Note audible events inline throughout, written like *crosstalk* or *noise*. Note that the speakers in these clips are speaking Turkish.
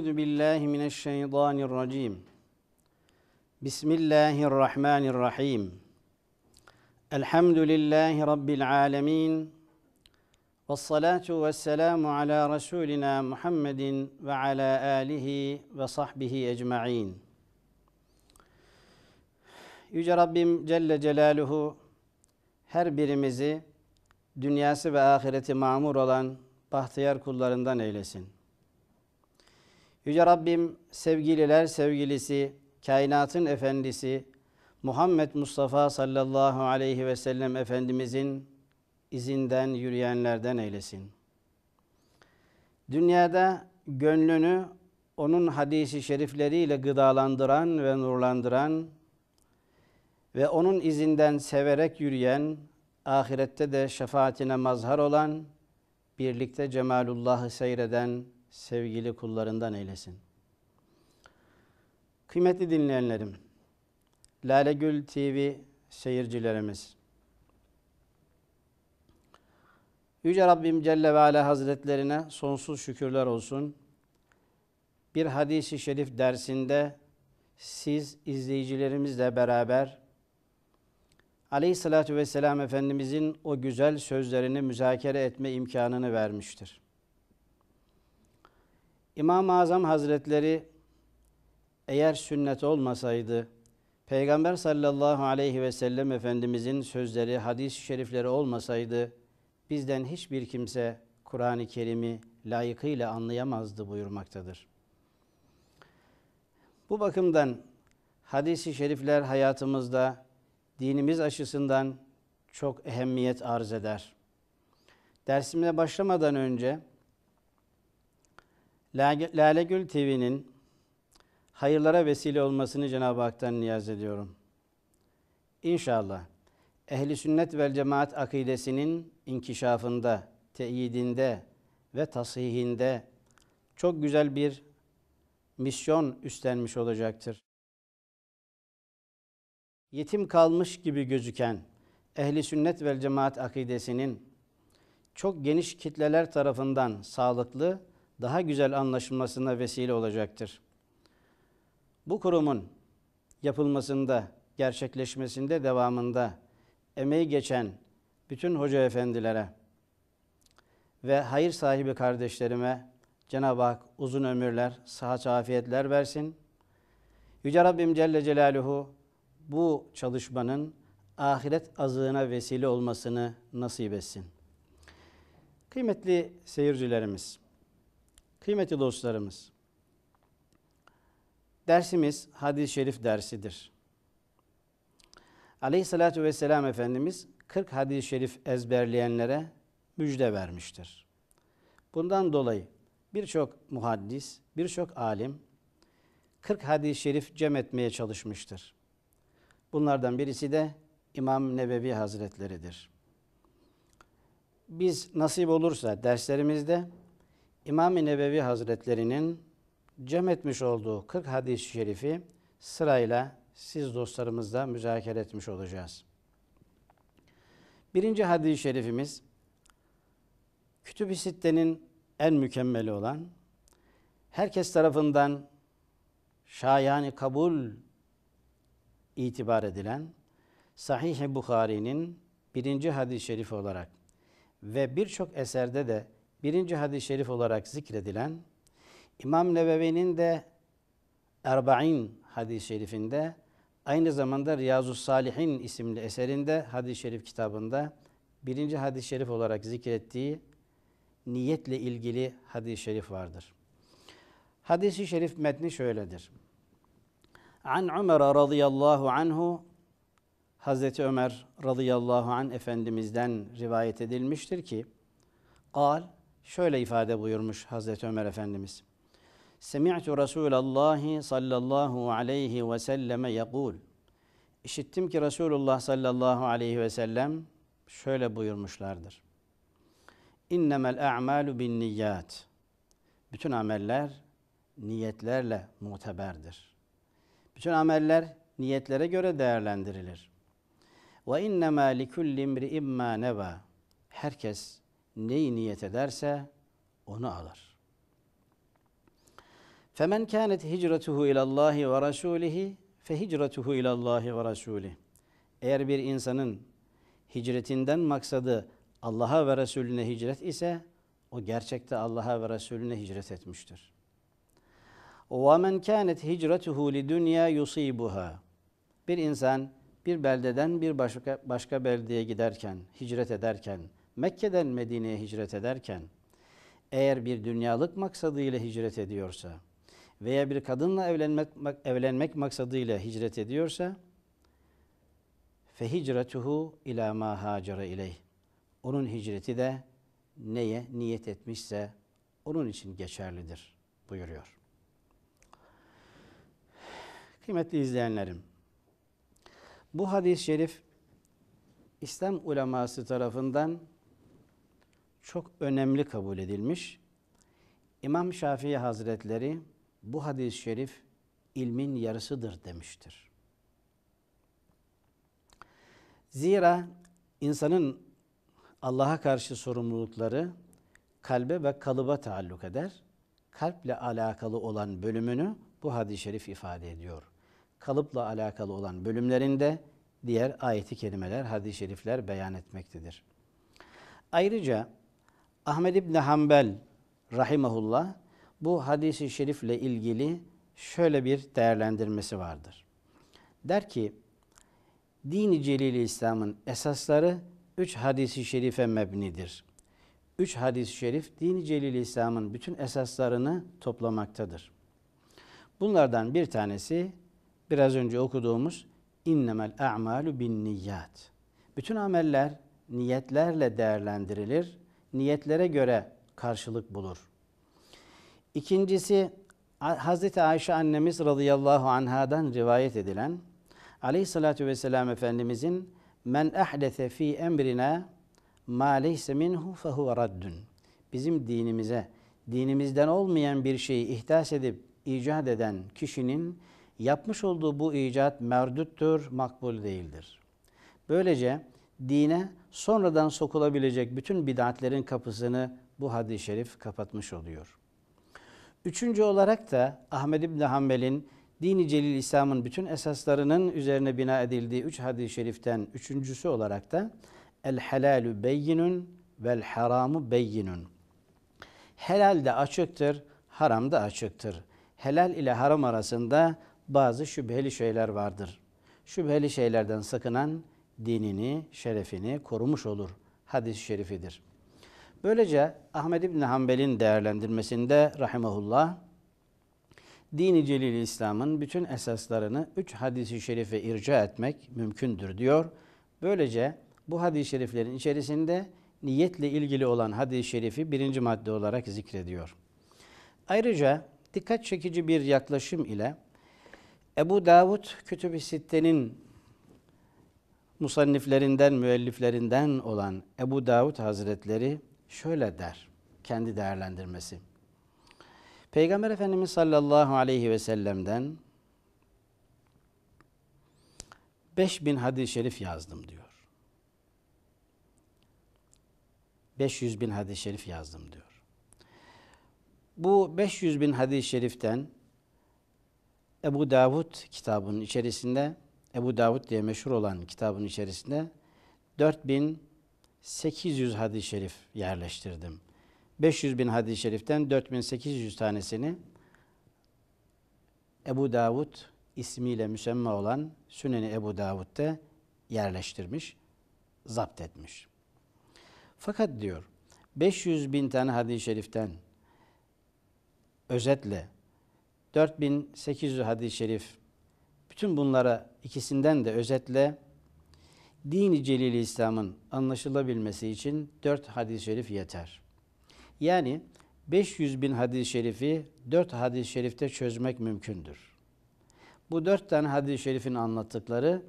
أعوذ بالله من الشيطان الرجيم بسم الله الرحمن الرحيم الحمد لله رب العالمين والصلاة والسلام على رسولنا محمد وعلى آله وصحبه أجمعين Yüce Rabbim Celle Celaluhu her birimizi dünyası ve ahireti mamur olan bahtiyar kullarından eylesin. Yüce Rabbim sevgililer sevgilisi, kainatın efendisi Muhammed Mustafa sallallahu aleyhi ve sellem Efendimizin izinden yürüyenlerden eylesin. Dünyada gönlünü onun hadisi şerifleriyle gıdalandıran ve nurlandıran ve onun izinden severek yürüyen, ahirette de şefaatine mazhar olan, birlikte cemalullahı seyreden sevgili kullarından eylesin. Kıymetli dinleyenlerim, Lalegül TV seyircilerimiz, Yüce Rabbim Celle ve Ala Hazretlerine sonsuz şükürler olsun. Bir hadisi şerif dersinde siz izleyicilerimizle beraber Aleyhisselatü Vesselam Efendimizin o güzel sözlerini müzakere etme imkanını vermiştir. İmam-ı Azam Hazretleri eğer sünnet olmasaydı, Peygamber sallallahu aleyhi ve sellem Efendimizin sözleri, hadis-i şerifleri olmasaydı, bizden hiçbir kimse Kur'an-ı Kerim'i layıkıyla anlayamazdı buyurmaktadır. Bu bakımdan hadis-i şerifler hayatımızda dinimiz açısından çok ehemmiyet arz eder. Dersime başlamadan önce Lale Gül TV'nin hayırlara vesile olmasını Cenab-ı Hak'tan niyaz ediyorum. İnşallah ehli sünnet vel cemaat akidesinin inkişafında, teyidinde ve tasihinde çok güzel bir misyon üstlenmiş olacaktır. Yetim kalmış gibi gözüken ehli sünnet vel cemaat akidesinin çok geniş kitleler tarafından sağlıklı daha güzel anlaşılmasına vesile olacaktır. Bu kurumun yapılmasında, gerçekleşmesinde devamında emeği geçen bütün hoca efendilere ve hayır sahibi kardeşlerime Cenab-ı Hak uzun ömürler, sıhhat afiyetler versin. Yüce Rabbim Celle Celaluhu bu çalışmanın ahiret azığına vesile olmasını nasip etsin. Kıymetli seyircilerimiz, Kıymetli dostlarımız, dersimiz hadis-i şerif dersidir. Aleyhissalatü vesselam Efendimiz 40 hadis-i şerif ezberleyenlere müjde vermiştir. Bundan dolayı birçok muhaddis, birçok alim 40 hadis-i şerif cem etmeye çalışmıştır. Bunlardan birisi de İmam Nebevi Hazretleri'dir. Biz nasip olursa derslerimizde İmam-ı Nebevi Hazretlerinin cem etmiş olduğu 40 hadis-i şerifi sırayla siz dostlarımızla müzakere etmiş olacağız. Birinci hadis-i şerifimiz Kütüb-i Sitte'nin en mükemmeli olan herkes tarafından şayani kabul itibar edilen Sahih-i Bukhari'nin birinci hadis-i şerifi olarak ve birçok eserde de birinci hadis-i şerif olarak zikredilen, İmam Nebevi'nin de Erba'in hadis-i şerifinde, aynı zamanda Riyazu Salihin isimli eserinde, hadis-i şerif kitabında birinci hadis-i şerif olarak zikrettiği niyetle ilgili hadis-i şerif vardır. Hadis-i şerif metni şöyledir. An Ömer radıyallahu anhu Hazreti Ömer radıyallahu an efendimizden rivayet edilmiştir ki قال şöyle ifade buyurmuş Hazreti Ömer Efendimiz. Semi'tu Resulallah sallallahu aleyhi ve selleme yakul. İşittim ki Resulullah sallallahu aleyhi ve sellem şöyle buyurmuşlardır. İnnemel a'malu bin niyyat. Bütün ameller niyetlerle muteberdir. Bütün ameller niyetlere göre değerlendirilir. Ve innema likulli imri'in ma neva. Herkes neyi niyet ederse onu alır. Femen kânet hicretuhu ilallahi ve rasulihi fe hicretuhu ilallahi ve rasulih. Eğer bir insanın hicretinden maksadı Allah'a ve Resulüne hicret ise o gerçekte Allah'a ve Resulüne hicret etmiştir. وَمَنْ كَانَتْ هِجْرَتُهُ لِدُنْيَا يُصِيبُهَا Bir insan bir beldeden bir başka, başka beldeye giderken, hicret ederken, Mekke'den Medine'ye hicret ederken eğer bir dünyalık maksadıyla hicret ediyorsa veya bir kadınla evlenmek evlenmek maksadıyla hicret ediyorsa fehicretuhu ila ma hacere ileyh. Onun hicreti de neye niyet etmişse onun için geçerlidir buyuruyor. Kıymetli izleyenlerim, bu hadis-i şerif İslam uleması tarafından çok önemli kabul edilmiş. İmam Şafii Hazretleri bu hadis-i şerif ilmin yarısıdır demiştir. Zira insanın Allah'a karşı sorumlulukları kalbe ve kalıba taalluk eder. Kalple alakalı olan bölümünü bu hadis-i şerif ifade ediyor. Kalıpla alakalı olan bölümlerinde diğer ayeti kelimeler, hadis-i şerifler beyan etmektedir. Ayrıca Ahmed İbni Hanbel rahimahullah bu hadisi şerifle ilgili şöyle bir değerlendirmesi vardır. Der ki, dini celili İslam'ın esasları üç hadisi şerife mebnidir. Üç hadis-i şerif dini celili İslam'ın bütün esaslarını toplamaktadır. Bunlardan bir tanesi biraz önce okuduğumuz innemel a'malu bin niyyat. Bütün ameller niyetlerle değerlendirilir niyetlere göre karşılık bulur. İkincisi Hazreti Ayşe annemiz radıyallahu anhadan rivayet edilen Aleyhissalatü vesselam Efendimizin men ehdese fi emrina ma leyse minhu fehuve raddun. Bizim dinimize, dinimizden olmayan bir şeyi ihdas edip icat eden kişinin yapmış olduğu bu icat merdüttür, makbul değildir. Böylece dine sonradan sokulabilecek bütün bid'atlerin kapısını bu hadis-i şerif kapatmış oluyor. Üçüncü olarak da Ahmed İbni Hanbel'in Dini Celil İslam'ın bütün esaslarının üzerine bina edildiği üç hadis-i şeriften üçüncüsü olarak da El helalu beyinun vel haramu beyinun. Helal de açıktır, haram da açıktır. Helal ile haram arasında bazı şüpheli şeyler vardır. Şüpheli şeylerden sakınan dinini, şerefini korumuş olur hadis-i şerifidir. Böylece Ahmed İbni Hanbel'in değerlendirmesinde rahimahullah, dini celil İslam'ın bütün esaslarını üç hadisi şerife irca etmek mümkündür diyor. Böylece bu hadis-i şeriflerin içerisinde niyetle ilgili olan hadis-i şerifi birinci madde olarak zikrediyor. Ayrıca dikkat çekici bir yaklaşım ile Ebu Davud Kütüb-i Sitte'nin musanniflerinden, müelliflerinden olan Ebu Davud Hazretleri şöyle der kendi değerlendirmesi. Peygamber Efendimiz sallallahu aleyhi ve sellem'den 5000 hadis-i şerif yazdım diyor. 500 bin hadis-i şerif yazdım diyor. Bu 500 bin hadis-i şeriften Ebu Davud kitabının içerisinde Ebu Davud diye meşhur olan kitabın içerisinde 4800 hadis-i şerif yerleştirdim. 500 bin hadis-i şeriften 4800 tanesini Ebu Davud ismiyle müsemma olan Süneni Ebu Davud'da yerleştirmiş, zapt etmiş. Fakat diyor 500 bin tane hadis-i şeriften özetle 4800 hadis-i şerif Tüm bunlara ikisinden de özetle dini celil İslam'ın anlaşılabilmesi için dört hadis-i şerif yeter. Yani 500 bin hadis-i şerifi dört hadis-i şerifte çözmek mümkündür. Bu dört tane hadis-i şerifin anlattıkları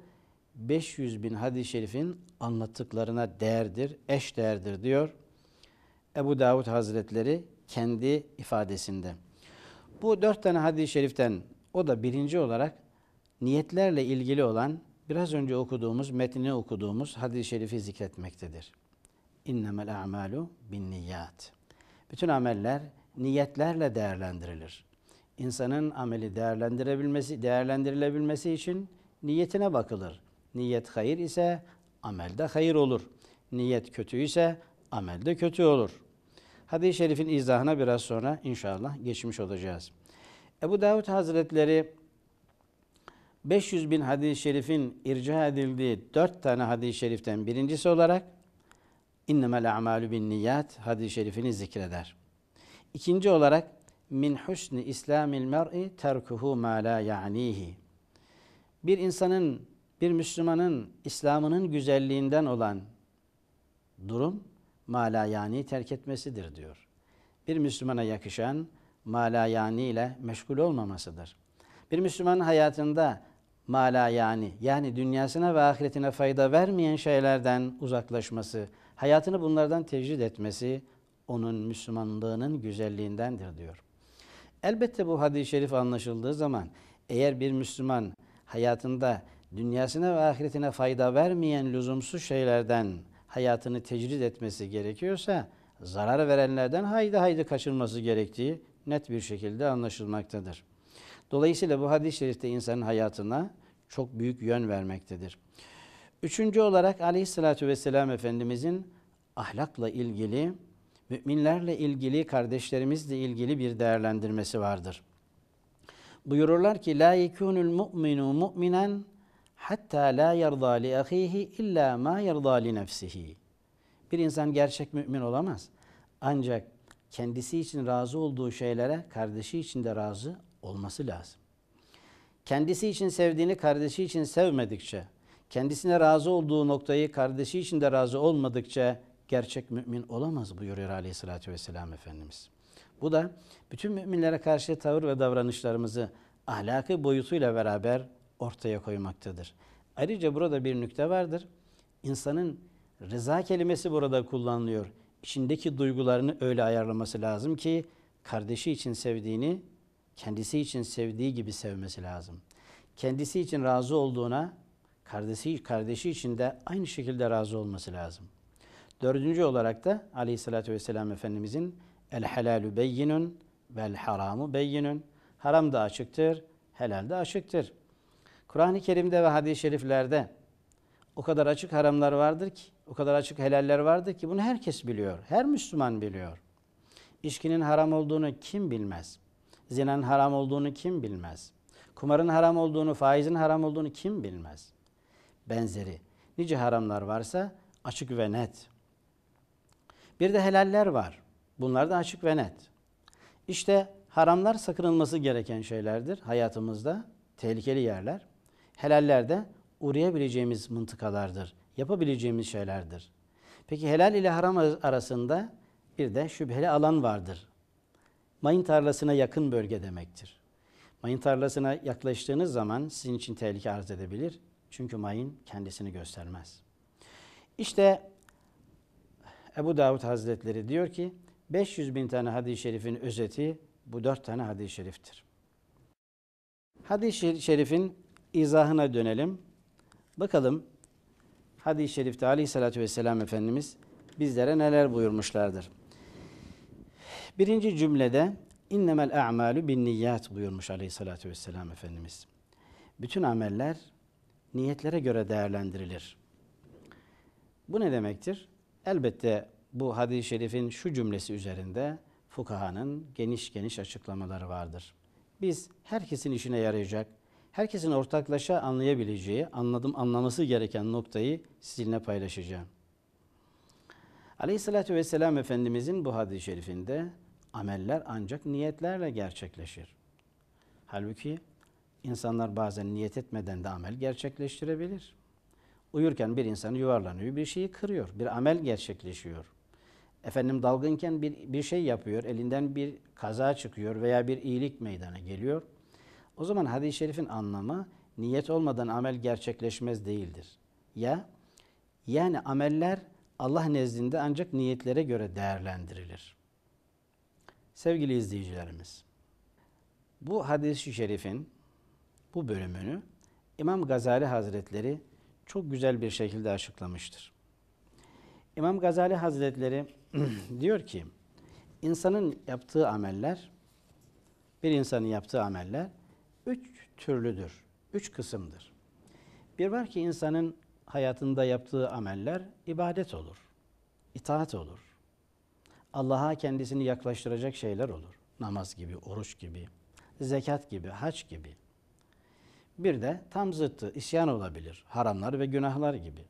500 bin hadis-i şerifin anlattıklarına değerdir, eş değerdir diyor Ebu Davud Hazretleri kendi ifadesinde. Bu dört tane hadis-i şeriften o da birinci olarak niyetlerle ilgili olan biraz önce okuduğumuz, metnini okuduğumuz hadis-i şerifi zikretmektedir. İnnemel a'malu bin niyyat. Bütün ameller niyetlerle değerlendirilir. İnsanın ameli değerlendirebilmesi, değerlendirilebilmesi için niyetine bakılır. Niyet hayır ise amelde hayır olur. Niyet kötü ise amelde kötü olur. Hadis-i şerifin izahına biraz sonra inşallah geçmiş olacağız. Ebu Davud Hazretleri 500 bin hadis-i şerifin irca edildiği dört tane hadis-i şeriften birincisi olarak innemel a'malu bin niyat hadis-i şerifini zikreder. İkinci olarak min husni islamil mer'i terkuhu ma la ya'nihi. Bir insanın, bir Müslümanın İslam'ının güzelliğinden olan durum malayani terk etmesidir diyor. Bir Müslümana yakışan malayani ile meşgul olmamasıdır. Bir Müslümanın hayatında mala yani yani dünyasına ve ahiretine fayda vermeyen şeylerden uzaklaşması, hayatını bunlardan tecrid etmesi onun Müslümanlığının güzelliğindendir diyor. Elbette bu hadis-i şerif anlaşıldığı zaman eğer bir Müslüman hayatında dünyasına ve ahiretine fayda vermeyen lüzumsuz şeylerden hayatını tecrid etmesi gerekiyorsa zarar verenlerden haydi haydi kaçırması gerektiği net bir şekilde anlaşılmaktadır. Dolayısıyla bu hadis-i şerifte insanın hayatına çok büyük yön vermektedir. Üçüncü olarak aleyhissalatü vesselam Efendimizin ahlakla ilgili, müminlerle ilgili, kardeşlerimizle ilgili bir değerlendirmesi vardır. Buyururlar ki, La yekunul mu'minu mu'minen hatta la yerda li ahihi illa ma yerda li nefsihi. Bir insan gerçek mümin olamaz. Ancak kendisi için razı olduğu şeylere kardeşi için de razı Olması lazım. Kendisi için sevdiğini kardeşi için sevmedikçe, kendisine razı olduğu noktayı kardeşi için de razı olmadıkça gerçek mümin olamaz buyuruyor aleyhissalatü vesselam Efendimiz. Bu da bütün müminlere karşı tavır ve davranışlarımızı ahlaki boyutuyla beraber ortaya koymaktadır. Ayrıca burada bir nükte vardır. İnsanın rıza kelimesi burada kullanılıyor. İçindeki duygularını öyle ayarlaması lazım ki kardeşi için sevdiğini kendisi için sevdiği gibi sevmesi lazım. Kendisi için razı olduğuna kardeşi, kardeşi için de aynı şekilde razı olması lazım. Dördüncü olarak da aleyhissalatü vesselam Efendimizin el helalü beyinun vel haramu beyinun haram da açıktır, helal de açıktır. Kur'an-ı Kerim'de ve hadis-i şeriflerde o kadar açık haramlar vardır ki, o kadar açık helaller vardır ki bunu herkes biliyor. Her Müslüman biliyor. İçkinin haram olduğunu kim bilmez? Zinanın haram olduğunu kim bilmez? Kumarın haram olduğunu, faizin haram olduğunu kim bilmez? Benzeri. Nice haramlar varsa açık ve net. Bir de helaller var. Bunlar da açık ve net. İşte haramlar sakınılması gereken şeylerdir hayatımızda. Tehlikeli yerler. Helaller de uğrayabileceğimiz mıntıkalardır. Yapabileceğimiz şeylerdir. Peki helal ile haram arasında bir de şüpheli alan vardır mayın tarlasına yakın bölge demektir. Mayın tarlasına yaklaştığınız zaman sizin için tehlike arz edebilir. Çünkü mayın kendisini göstermez. İşte Ebu Davud Hazretleri diyor ki 500 bin tane hadis-i şerifin özeti bu dört tane hadis-i şeriftir. Hadis-i şerifin izahına dönelim. Bakalım hadis-i şerifte aleyhissalatü vesselam Efendimiz bizlere neler buyurmuşlardır. Birinci cümlede innemel a'malu bin niyyat buyurmuş aleyhissalatü vesselam Efendimiz. Bütün ameller niyetlere göre değerlendirilir. Bu ne demektir? Elbette bu hadis-i şerifin şu cümlesi üzerinde fukahanın geniş geniş açıklamaları vardır. Biz herkesin işine yarayacak, herkesin ortaklaşa anlayabileceği, anladım anlaması gereken noktayı sizinle paylaşacağım. Aleyhissalatü vesselam Efendimizin bu hadis-i şerifinde ameller ancak niyetlerle gerçekleşir. Halbuki insanlar bazen niyet etmeden de amel gerçekleştirebilir. Uyurken bir insan yuvarlanıyor, bir şeyi kırıyor, bir amel gerçekleşiyor. Efendim dalgınken bir, bir şey yapıyor, elinden bir kaza çıkıyor veya bir iyilik meydana geliyor. O zaman hadis-i şerifin anlamı niyet olmadan amel gerçekleşmez değildir. Ya yani ameller Allah nezdinde ancak niyetlere göre değerlendirilir. Sevgili izleyicilerimiz, bu hadis-i şerifin bu bölümünü İmam Gazali Hazretleri çok güzel bir şekilde açıklamıştır. İmam Gazali Hazretleri *clears throat* diyor ki, insanın yaptığı ameller, bir insanın yaptığı ameller üç türlüdür, üç kısımdır. Bir var ki insanın hayatında yaptığı ameller ibadet olur, itaat olur. Allah'a kendisini yaklaştıracak şeyler olur. Namaz gibi, oruç gibi, zekat gibi, haç gibi. Bir de tam zıttı isyan olabilir. Haramlar ve günahlar gibi.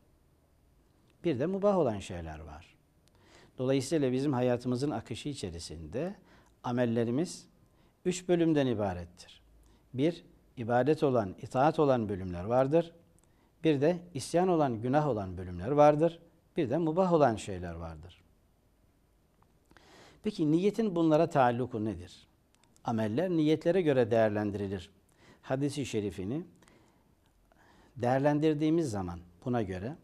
Bir de mubah olan şeyler var. Dolayısıyla bizim hayatımızın akışı içerisinde amellerimiz üç bölümden ibarettir. Bir, ibadet olan, itaat olan bölümler vardır. Bir de isyan olan, günah olan bölümler vardır. Bir de mubah olan şeyler vardır. Peki niyetin bunlara taalluku nedir? Ameller niyetlere göre değerlendirilir. Hadisi şerifini değerlendirdiğimiz zaman buna göre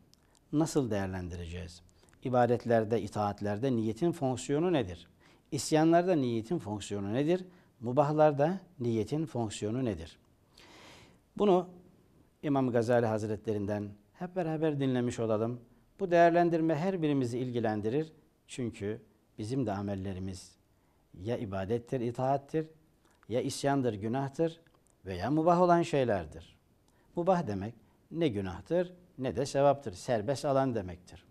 nasıl değerlendireceğiz? İbadetlerde, itaatlerde niyetin fonksiyonu nedir? İsyanlarda niyetin fonksiyonu nedir? Mubahlarda niyetin fonksiyonu nedir? Bunu İmam Gazali Hazretlerinden hep beraber dinlemiş olalım. Bu değerlendirme her birimizi ilgilendirir. Çünkü bizim de amellerimiz ya ibadettir, itaattir, ya isyandır, günahtır veya mubah olan şeylerdir. Mubah demek ne günahtır ne de sevaptır. Serbest alan demektir.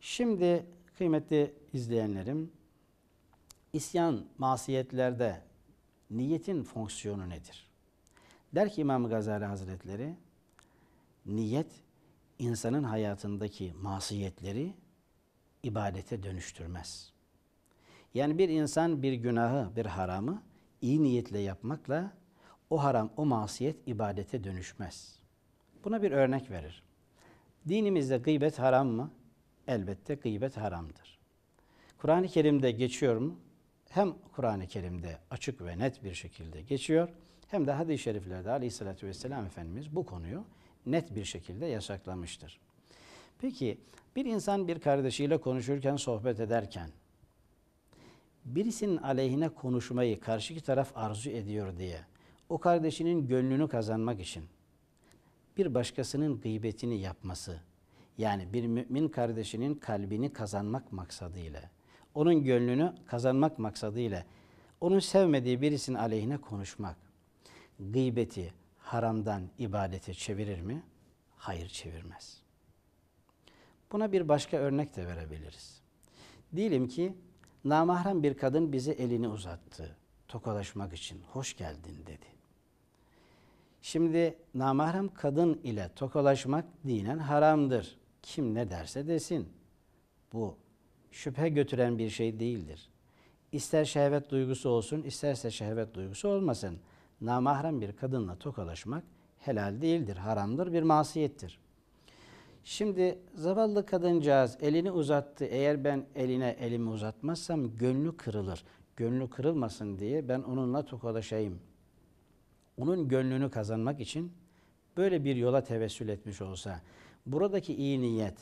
Şimdi kıymetli izleyenlerim, isyan masiyetlerde niyetin fonksiyonu nedir? Der ki İmam Gazali Hazretleri, niyet insanın hayatındaki masiyetleri ibadete dönüştürmez. Yani bir insan bir günahı, bir haramı iyi niyetle yapmakla o haram, o masiyet ibadete dönüşmez. Buna bir örnek verir. Dinimizde gıybet haram mı? Elbette gıybet haramdır. Kur'an-ı Kerim'de geçiyor mu? Hem Kur'an-ı Kerim'de açık ve net bir şekilde geçiyor hem de hadis-i şeriflerde aleyhissalatü vesselam Efendimiz bu konuyu net bir şekilde yasaklamıştır. Peki bir insan bir kardeşiyle konuşurken, sohbet ederken birisinin aleyhine konuşmayı karşıki taraf arzu ediyor diye o kardeşinin gönlünü kazanmak için bir başkasının gıybetini yapması yani bir mümin kardeşinin kalbini kazanmak maksadıyla onun gönlünü kazanmak maksadıyla onun sevmediği birisinin aleyhine konuşmak gıybeti haramdan ibadete çevirir mi? Hayır çevirmez.'' Buna bir başka örnek de verebiliriz. Diyelim ki namahrem bir kadın bize elini uzattı. Tokalaşmak için hoş geldin dedi. Şimdi namahrem kadın ile tokalaşmak dinen haramdır. Kim ne derse desin. Bu şüphe götüren bir şey değildir. İster şehvet duygusu olsun, isterse şehvet duygusu olmasın. Namahrem bir kadınla tokalaşmak helal değildir, haramdır, bir masiyettir. Şimdi zavallı kadıncağız elini uzattı. Eğer ben eline elimi uzatmazsam gönlü kırılır. Gönlü kırılmasın diye ben onunla tokalaşayım. Onun gönlünü kazanmak için böyle bir yola tevessül etmiş olsa, buradaki iyi niyet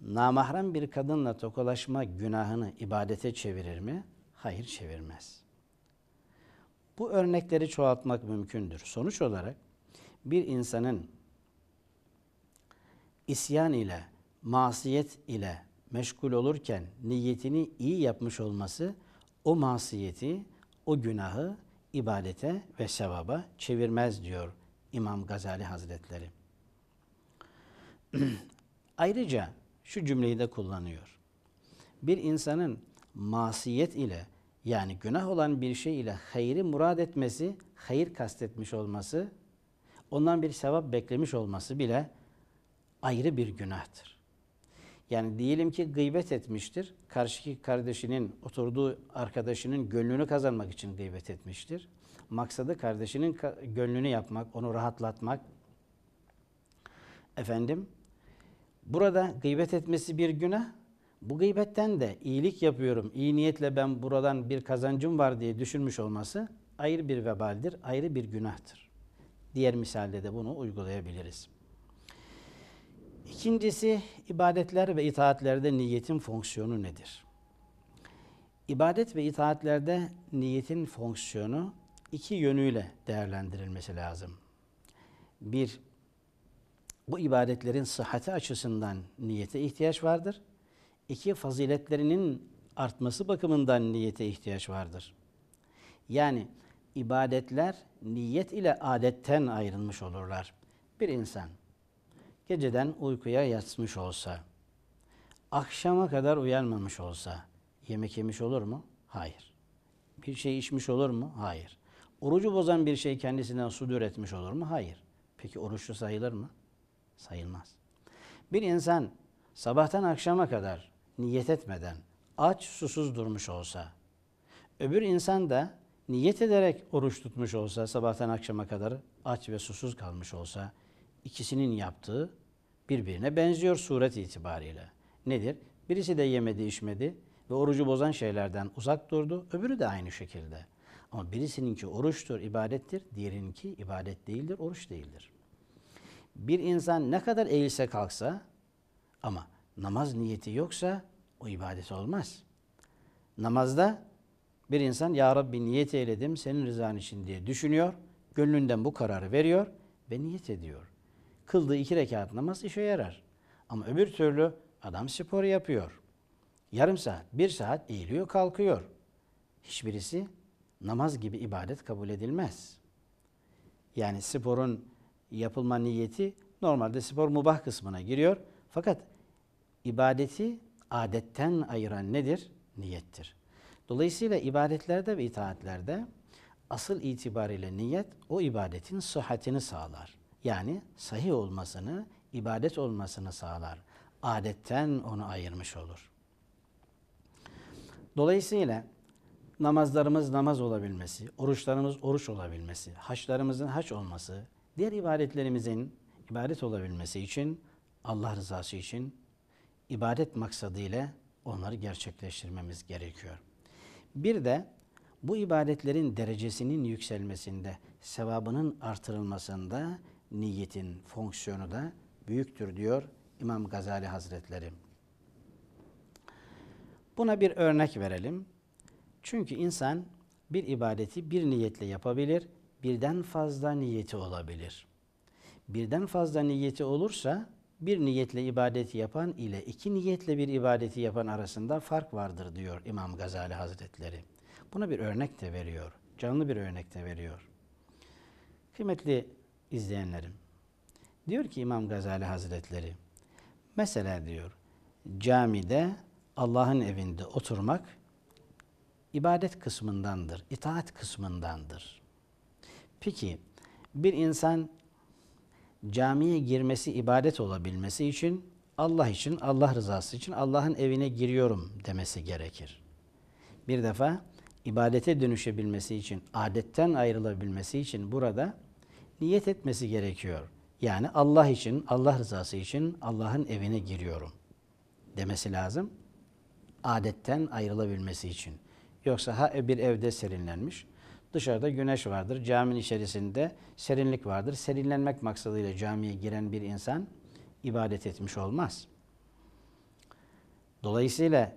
namahram bir kadınla tokalaşma günahını ibadete çevirir mi? Hayır çevirmez. Bu örnekleri çoğaltmak mümkündür. Sonuç olarak bir insanın isyan ile, masiyet ile meşgul olurken niyetini iyi yapmış olması o masiyeti, o günahı ibadete ve sevaba çevirmez diyor İmam Gazali Hazretleri. *clears throat* Ayrıca şu cümleyi de kullanıyor. Bir insanın masiyet ile yani günah olan bir şey ile hayri murad etmesi, hayır kastetmiş olması, ondan bir sevap beklemiş olması bile ayrı bir günahtır. Yani diyelim ki gıybet etmiştir. Karşıki kardeşinin, oturduğu arkadaşının gönlünü kazanmak için gıybet etmiştir. Maksadı kardeşinin gönlünü yapmak, onu rahatlatmak. Efendim, burada gıybet etmesi bir günah. Bu gıybetten de iyilik yapıyorum, iyi niyetle ben buradan bir kazancım var diye düşünmüş olması ayrı bir vebaldir, ayrı bir günahtır. Diğer misalde de bunu uygulayabiliriz. İkincisi ibadetler ve itaatlerde niyetin fonksiyonu nedir? İbadet ve itaatlerde niyetin fonksiyonu iki yönüyle değerlendirilmesi lazım. Bir, bu ibadetlerin sıhhati açısından niyete ihtiyaç vardır. İki, faziletlerinin artması bakımından niyete ihtiyaç vardır. Yani ibadetler niyet ile adetten ayrılmış olurlar. Bir insan geceden uykuya yatmış olsa, akşama kadar uyanmamış olsa yemek yemiş olur mu? Hayır. Bir şey içmiş olur mu? Hayır. Orucu bozan bir şey kendisinden su üretmiş olur mu? Hayır. Peki oruçlu sayılır mı? Sayılmaz. Bir insan sabahtan akşama kadar niyet etmeden aç susuz durmuş olsa, öbür insan da niyet ederek oruç tutmuş olsa, sabahtan akşama kadar aç ve susuz kalmış olsa, ikisinin yaptığı birbirine benziyor suret itibariyle. Nedir? Birisi de yemedi, içmedi ve orucu bozan şeylerden uzak durdu. Öbürü de aynı şekilde. Ama birisininki oruçtur, ibadettir. Diğerininki ibadet değildir, oruç değildir. Bir insan ne kadar eğilse kalksa ama namaz niyeti yoksa o ibadet olmaz. Namazda bir insan Ya Rabbi niyet eyledim senin rızan için diye düşünüyor. Gönlünden bu kararı veriyor ve niyet ediyor kıldığı iki rekat namaz işe yarar. Ama öbür türlü adam spor yapıyor. Yarım saat, bir saat eğiliyor kalkıyor. Hiçbirisi namaz gibi ibadet kabul edilmez. Yani sporun yapılma niyeti normalde spor mubah kısmına giriyor. Fakat ibadeti adetten ayıran nedir? Niyettir. Dolayısıyla ibadetlerde ve itaatlerde asıl itibariyle niyet o ibadetin sıhhatini sağlar yani sahih olmasını, ibadet olmasını sağlar. Adetten onu ayırmış olur. Dolayısıyla namazlarımız namaz olabilmesi, oruçlarımız oruç olabilmesi, haçlarımızın haç olması, diğer ibadetlerimizin ibadet olabilmesi için Allah rızası için ibadet maksadı ile onları gerçekleştirmemiz gerekiyor. Bir de bu ibadetlerin derecesinin yükselmesinde, sevabının artırılmasında niyetin fonksiyonu da büyüktür diyor İmam Gazali Hazretleri. Buna bir örnek verelim. Çünkü insan bir ibadeti bir niyetle yapabilir, birden fazla niyeti olabilir. Birden fazla niyeti olursa bir niyetle ibadeti yapan ile iki niyetle bir ibadeti yapan arasında fark vardır diyor İmam Gazali Hazretleri. Buna bir örnek de veriyor. Canlı bir örnek de veriyor. Kıymetli izleyenlerim. Diyor ki İmam Gazali Hazretleri, mesela diyor camide Allah'ın evinde oturmak ibadet kısmındandır, itaat kısmındandır. Peki bir insan camiye girmesi ibadet olabilmesi için Allah için, Allah rızası için Allah'ın evine giriyorum demesi gerekir. Bir defa ibadete dönüşebilmesi için, adetten ayrılabilmesi için burada niyet etmesi gerekiyor. Yani Allah için, Allah rızası için Allah'ın evine giriyorum demesi lazım. Adetten ayrılabilmesi için. Yoksa ha bir evde serinlenmiş, dışarıda güneş vardır, caminin içerisinde serinlik vardır. Serinlenmek maksadıyla camiye giren bir insan ibadet etmiş olmaz. Dolayısıyla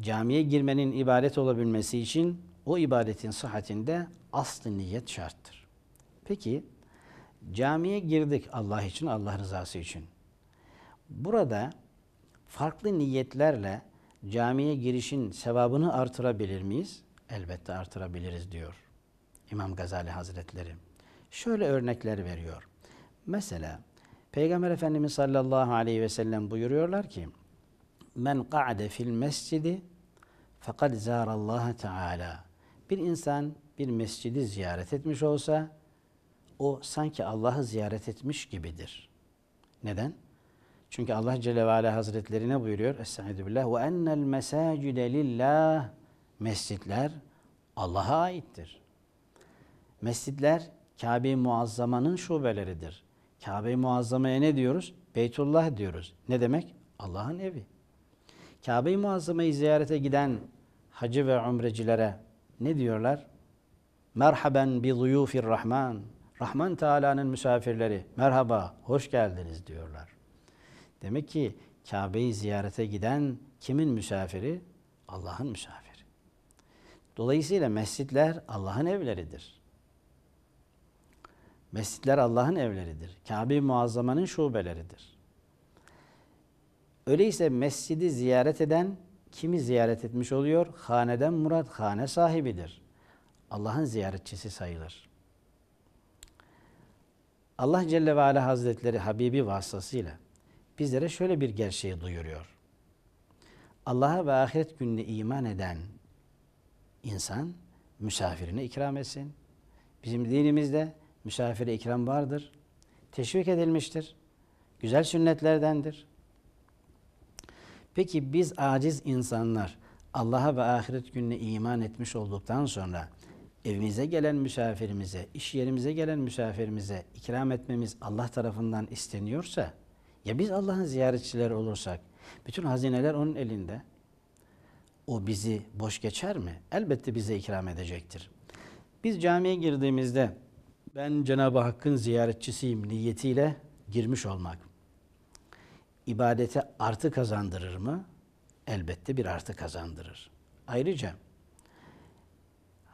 camiye girmenin ibadet olabilmesi için o ibadetin sıhhatinde asli niyet şarttır. Peki camiye girdik Allah için, Allah rızası için. Burada farklı niyetlerle camiye girişin sevabını artırabilir miyiz? Elbette artırabiliriz diyor İmam Gazali Hazretleri. Şöyle örnekler veriyor. Mesela Peygamber Efendimiz sallallahu aleyhi ve sellem buyuruyorlar ki Men ka'de fil mescidi fakat zârallâhe teâlâ. Bir insan bir mescidi ziyaret etmiş olsa o sanki Allah'ı ziyaret etmiş gibidir. Neden? Çünkü Allah Celle ve Ala Hazretleri ne buyuruyor? Estaizu billah. Ve ennel mesacide lillah. Mescitler Allah'a aittir. Mescitler Kabe-i Muazzama'nın şubeleridir. Kabe-i Muazzama'ya ne diyoruz? Beytullah diyoruz. Ne demek? Allah'ın evi. Kabe-i Muazzama'yı ziyarete giden hacı ve umrecilere ne diyorlar? Merhaben bi zuyufir rahman. Rahman Teala'nın misafirleri merhaba, hoş geldiniz diyorlar. Demek ki Kabe'yi ziyarete giden kimin misafiri? Allah'ın misafiri. Dolayısıyla mescitler Allah'ın evleridir. Mescitler Allah'ın evleridir. Kabe-i Muazzama'nın şubeleridir. Öyleyse mescidi ziyaret eden kimi ziyaret etmiş oluyor? Haneden murat hane sahibidir. Allah'ın ziyaretçisi sayılır. Allah Celle ve Ala Hazretleri Habibi vasıtasıyla bizlere şöyle bir gerçeği duyuruyor. Allah'a ve ahiret gününe iman eden insan misafirine ikram etsin. Bizim dinimizde misafire ikram vardır. Teşvik edilmiştir. Güzel sünnetlerdendir. Peki biz aciz insanlar Allah'a ve ahiret gününe iman etmiş olduktan sonra evimize gelen misafirimize, iş yerimize gelen misafirimize ikram etmemiz Allah tarafından isteniyorsa, ya biz Allah'ın ziyaretçileri olursak, bütün hazineler onun elinde. O bizi boş geçer mi? Elbette bize ikram edecektir. Biz camiye girdiğimizde ben Cenab-ı Hakk'ın ziyaretçisiyim niyetiyle girmiş olmak ibadete artı kazandırır mı? Elbette bir artı kazandırır. Ayrıca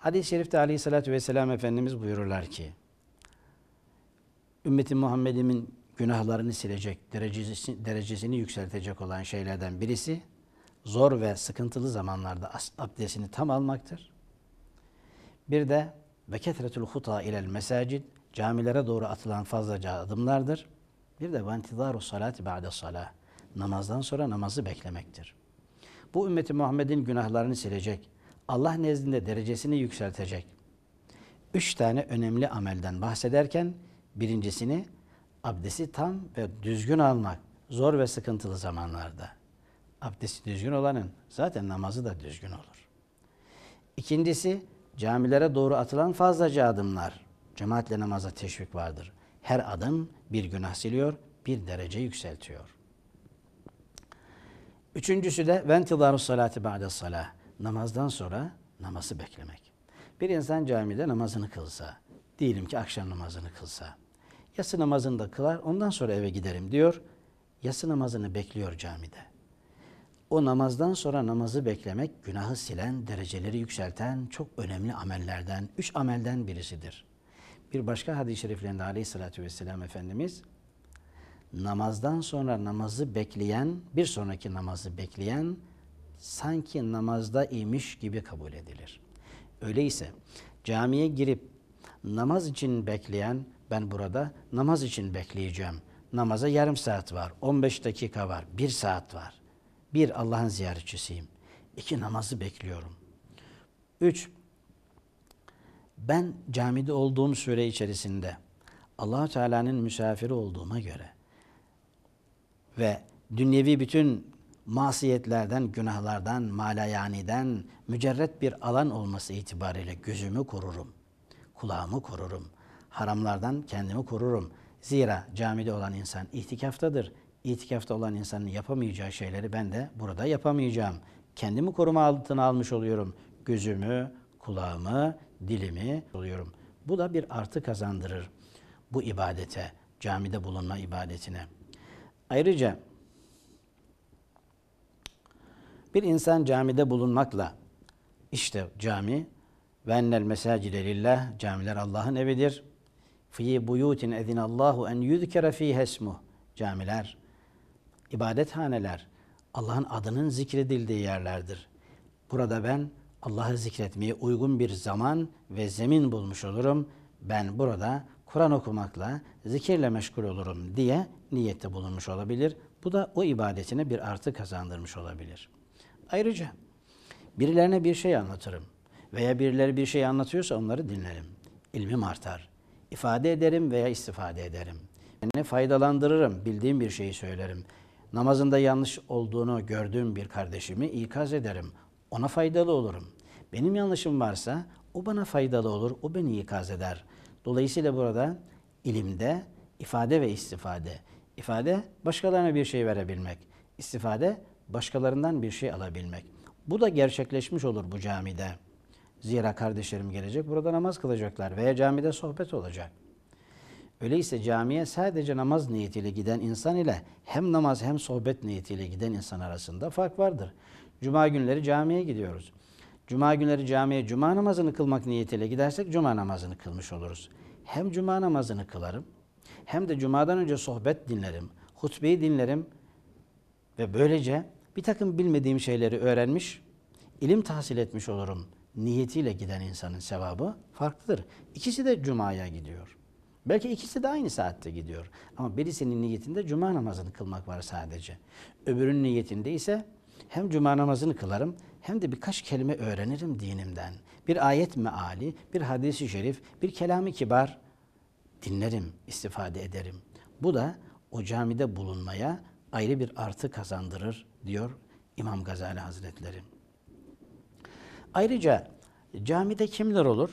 Hadis-i şerifte aleyhissalatü vesselam Efendimiz buyururlar ki, ümmeti Muhammed'imin günahlarını silecek, derecesini, derecesini yükseltecek olan şeylerden birisi, zor ve sıkıntılı zamanlarda abdestini tam almaktır. Bir de ve ketretul huta ilel mesacid, camilere doğru atılan fazlaca adımlardır. Bir de vantidaru salati ba'de salah, namazdan sonra namazı beklemektir. Bu ümmeti Muhammed'in günahlarını silecek, Allah nezdinde derecesini yükseltecek. Üç tane önemli amelden bahsederken birincisini abdesti tam ve düzgün almak zor ve sıkıntılı zamanlarda. Abdesti düzgün olanın zaten namazı da düzgün olur. İkincisi camilere doğru atılan fazlaca adımlar. Cemaatle namaza teşvik vardır. Her adım bir günah siliyor, bir derece yükseltiyor. Üçüncüsü de ventidaru salati ba'de salah namazdan sonra namazı beklemek. Bir insan camide namazını kılsa, diyelim ki akşam namazını kılsa, yatsı namazını da kılar, ondan sonra eve giderim diyor. Yatsı namazını bekliyor camide. O namazdan sonra namazı beklemek günahı silen, dereceleri yükselten çok önemli amellerden, üç amelden birisidir. Bir başka hadis-i şeriflerinde aleyhissalatü vesselam Efendimiz, namazdan sonra namazı bekleyen, bir sonraki namazı bekleyen sanki namazda imiş gibi kabul edilir. Öyleyse camiye girip namaz için bekleyen ben burada namaz için bekleyeceğim. Namaza yarım saat var, 15 dakika var, bir saat var. Bir, Allah'ın ziyaretçisiyim. İki, namazı bekliyorum. Üç, ben camide olduğum süre içerisinde allah Teala'nın misafiri olduğuma göre ve dünyevi bütün masiyetlerden, günahlardan, malayaniden mücerret bir alan olması itibariyle gözümü korurum, kulağımı korurum, haramlardan kendimi korurum. Zira camide olan insan ihtikaftadır. İhtikafta olan insanın yapamayacağı şeyleri ben de burada yapamayacağım. Kendimi koruma altına almış oluyorum. Gözümü, kulağımı, dilimi oluyorum. Bu da bir artı kazandırır bu ibadete, camide bulunma ibadetine. Ayrıca bir insan camide bulunmakla işte cami ve ennel mesacide lillah camiler Allah'ın evidir. Fi buyutin edin Allahu en yuzkere fiha esmuh camiler ibadethaneler Allah'ın adının zikredildiği yerlerdir. Burada ben Allah'ı zikretmeye uygun bir zaman ve zemin bulmuş olurum. Ben burada Kur'an okumakla, zikirle meşgul olurum diye niyette bulunmuş olabilir. Bu da o ibadetine bir artı kazandırmış olabilir.'' Ayrıca birilerine bir şey anlatırım veya birileri bir şey anlatıyorsa onları dinlerim. İlmim artar. İfade ederim veya istifade ederim. Ne faydalandırırım, bildiğim bir şeyi söylerim. Namazında yanlış olduğunu gördüğüm bir kardeşimi ikaz ederim. Ona faydalı olurum. Benim yanlışım varsa o bana faydalı olur, o beni ikaz eder. Dolayısıyla burada ilimde ifade ve istifade. İfade başkalarına bir şey verebilmek. İstifade başkalarından bir şey alabilmek. Bu da gerçekleşmiş olur bu camide. Zira kardeşlerim gelecek burada namaz kılacaklar veya camide sohbet olacak. Öyleyse camiye sadece namaz niyetiyle giden insan ile hem namaz hem sohbet niyetiyle giden insan arasında fark vardır. Cuma günleri camiye gidiyoruz. Cuma günleri camiye cuma namazını kılmak niyetiyle gidersek cuma namazını kılmış oluruz. Hem cuma namazını kılarım hem de cumadan önce sohbet dinlerim, hutbeyi dinlerim ve böylece bir takım bilmediğim şeyleri öğrenmiş, ilim tahsil etmiş olurum niyetiyle giden insanın sevabı farklıdır. İkisi de cumaya gidiyor. Belki ikisi de aynı saatte gidiyor. Ama birisinin niyetinde cuma namazını kılmak var sadece. Öbürünün niyetinde ise hem cuma namazını kılarım hem de birkaç kelime öğrenirim dinimden. Bir ayet meali, bir hadisi şerif, bir kelamı kibar dinlerim, istifade ederim. Bu da o camide bulunmaya ayrı bir artı kazandırır diyor İmam Gazali Hazretleri. Ayrıca camide kimler olur?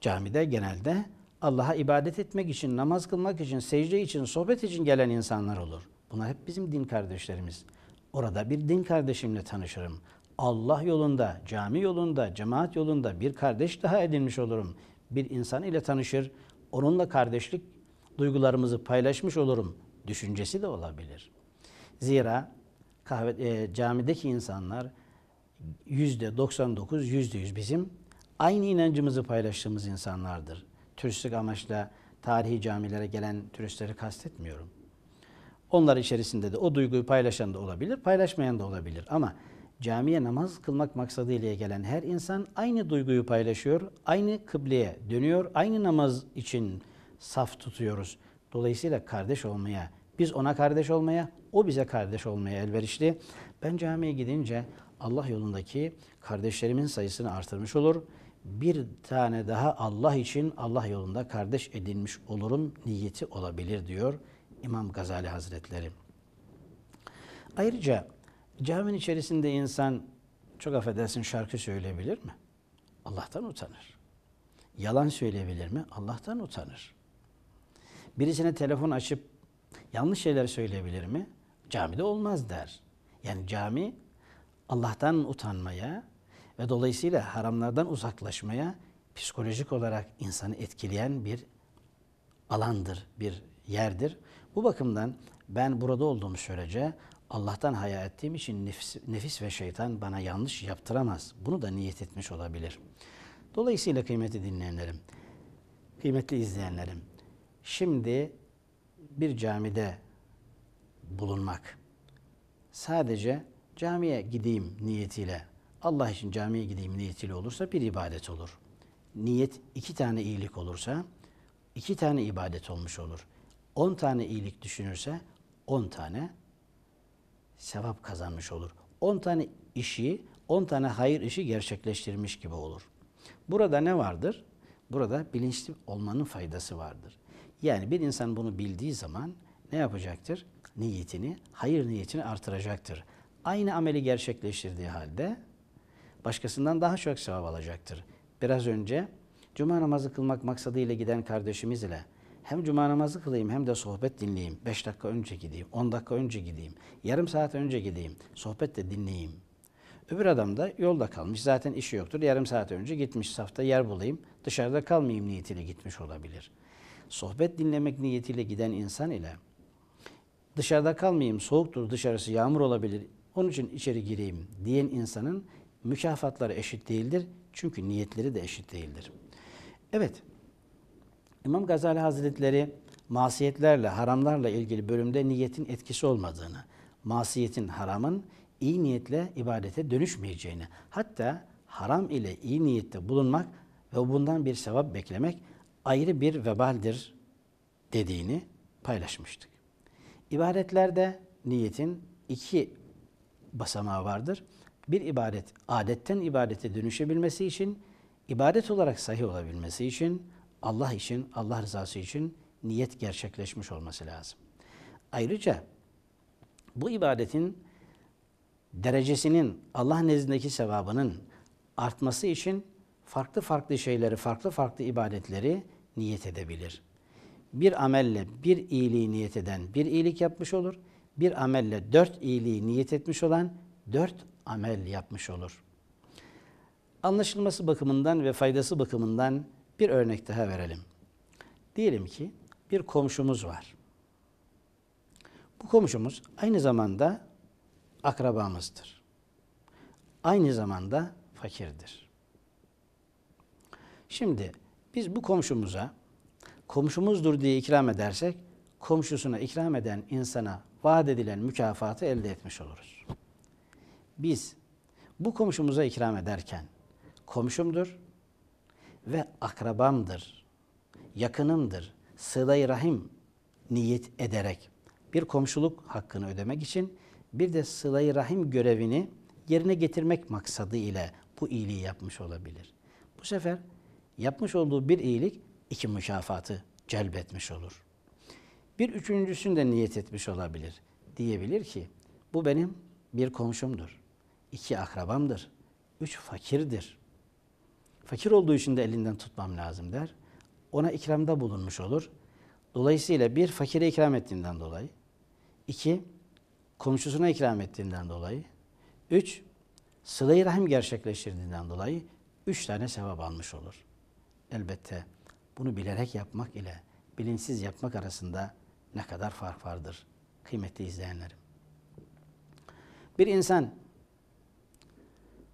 Camide genelde Allah'a ibadet etmek için, namaz kılmak için, secde için, sohbet için gelen insanlar olur. Bunlar hep bizim din kardeşlerimiz. Orada bir din kardeşimle tanışırım. Allah yolunda, cami yolunda, cemaat yolunda bir kardeş daha edinmiş olurum. Bir insan ile tanışır, onunla kardeşlik duygularımızı paylaşmış olurum. Düşüncesi de olabilir. Zira kahve e, camideki insanlar yüzde 99 yüzde yüz bizim aynı inancımızı paylaştığımız insanlardır. Turistik amaçla tarihi camilere gelen turistleri kastetmiyorum. Onlar içerisinde de o duyguyu paylaşan da olabilir, paylaşmayan da olabilir. Ama camiye namaz kılmak maksadıyla gelen her insan aynı duyguyu paylaşıyor, aynı kıbleye dönüyor, aynı namaz için saf tutuyoruz. Dolayısıyla kardeş olmaya biz ona kardeş olmaya, o bize kardeş olmaya elverişli. Ben camiye gidince Allah yolundaki kardeşlerimin sayısını artırmış olur. Bir tane daha Allah için Allah yolunda kardeş edinmiş olurum niyeti olabilir diyor İmam Gazali Hazretleri. Ayrıca caminin içerisinde insan çok affedersin şarkı söyleyebilir mi? Allah'tan utanır. Yalan söyleyebilir mi? Allah'tan utanır. Birisine telefon açıp yanlış şeyler söyleyebilir mi? Camide olmaz der. Yani cami Allah'tan utanmaya ve dolayısıyla haramlardan uzaklaşmaya psikolojik olarak insanı etkileyen bir alandır, bir yerdir. Bu bakımdan ben burada olduğum sürece Allah'tan haya ettiğim için nefis, nefis ve şeytan bana yanlış yaptıramaz. Bunu da niyet etmiş olabilir. Dolayısıyla kıymetli dinleyenlerim, kıymetli izleyenlerim, şimdi bir camide bulunmak, sadece camiye gideyim niyetiyle, Allah için camiye gideyim niyetiyle olursa bir ibadet olur. Niyet iki tane iyilik olursa iki tane ibadet olmuş olur. On tane iyilik düşünürse on tane sevap kazanmış olur. On tane işi, on tane hayır işi gerçekleştirmiş gibi olur. Burada ne vardır? Burada bilinçli olmanın faydası vardır. Yani bir insan bunu bildiği zaman ne yapacaktır? Niyetini, hayır niyetini artıracaktır. Aynı ameli gerçekleştirdiği halde başkasından daha çok sevap alacaktır. Biraz önce cuma namazı kılmak maksadıyla giden kardeşimiz ile hem cuma namazı kılayım hem de sohbet dinleyeyim. 5 dakika önce gideyim, 10 dakika önce gideyim, yarım saat önce gideyim, sohbet de dinleyeyim. Öbür adam da yolda kalmış, zaten işi yoktur, yarım saat önce gitmiş, safta yer bulayım, dışarıda kalmayayım niyetiyle gitmiş olabilir.'' sohbet dinlemek niyetiyle giden insan ile dışarıda kalmayayım soğuktur dışarısı yağmur olabilir onun için içeri gireyim diyen insanın mükafatları eşit değildir. Çünkü niyetleri de eşit değildir. Evet İmam Gazali Hazretleri masiyetlerle, haramlarla ilgili bölümde niyetin etkisi olmadığını, masiyetin, haramın iyi niyetle ibadete dönüşmeyeceğini, hatta haram ile iyi niyette bulunmak ve bundan bir sevap beklemek ayrı bir vebaldir dediğini paylaşmıştık. İbadetlerde niyetin iki basamağı vardır. Bir ibadet adetten ibadete dönüşebilmesi için, ibadet olarak sahih olabilmesi için, Allah için, Allah rızası için niyet gerçekleşmiş olması lazım. Ayrıca bu ibadetin derecesinin, Allah nezdindeki sevabının artması için farklı farklı şeyleri, farklı farklı ibadetleri niyet edebilir. Bir amelle bir iyiliği niyet eden bir iyilik yapmış olur. Bir amelle dört iyiliği niyet etmiş olan dört amel yapmış olur. Anlaşılması bakımından ve faydası bakımından bir örnek daha verelim. Diyelim ki bir komşumuz var. Bu komşumuz aynı zamanda akrabamızdır. Aynı zamanda fakirdir. Şimdi biz bu komşumuza komşumuzdur diye ikram edersek komşusuna ikram eden insana vaat edilen mükafatı elde etmiş oluruz. Biz bu komşumuza ikram ederken komşumdur ve akrabamdır, yakınımdır, sıla rahim niyet ederek bir komşuluk hakkını ödemek için bir de sıla rahim görevini yerine getirmek maksadı ile bu iyiliği yapmış olabilir. Bu sefer yapmış olduğu bir iyilik iki mükafatı celbetmiş olur. Bir üçüncüsünü de niyet etmiş olabilir. Diyebilir ki bu benim bir komşumdur, iki akrabamdır, üç fakirdir. Fakir olduğu için de elinden tutmam lazım der. Ona ikramda bulunmuş olur. Dolayısıyla bir fakire ikram ettiğinden dolayı, iki komşusuna ikram ettiğinden dolayı, üç sıla-i rahim gerçekleştirdiğinden dolayı üç tane sevap almış olur. Elbette bunu bilerek yapmak ile bilinçsiz yapmak arasında ne kadar fark vardır kıymetli izleyenlerim. Bir insan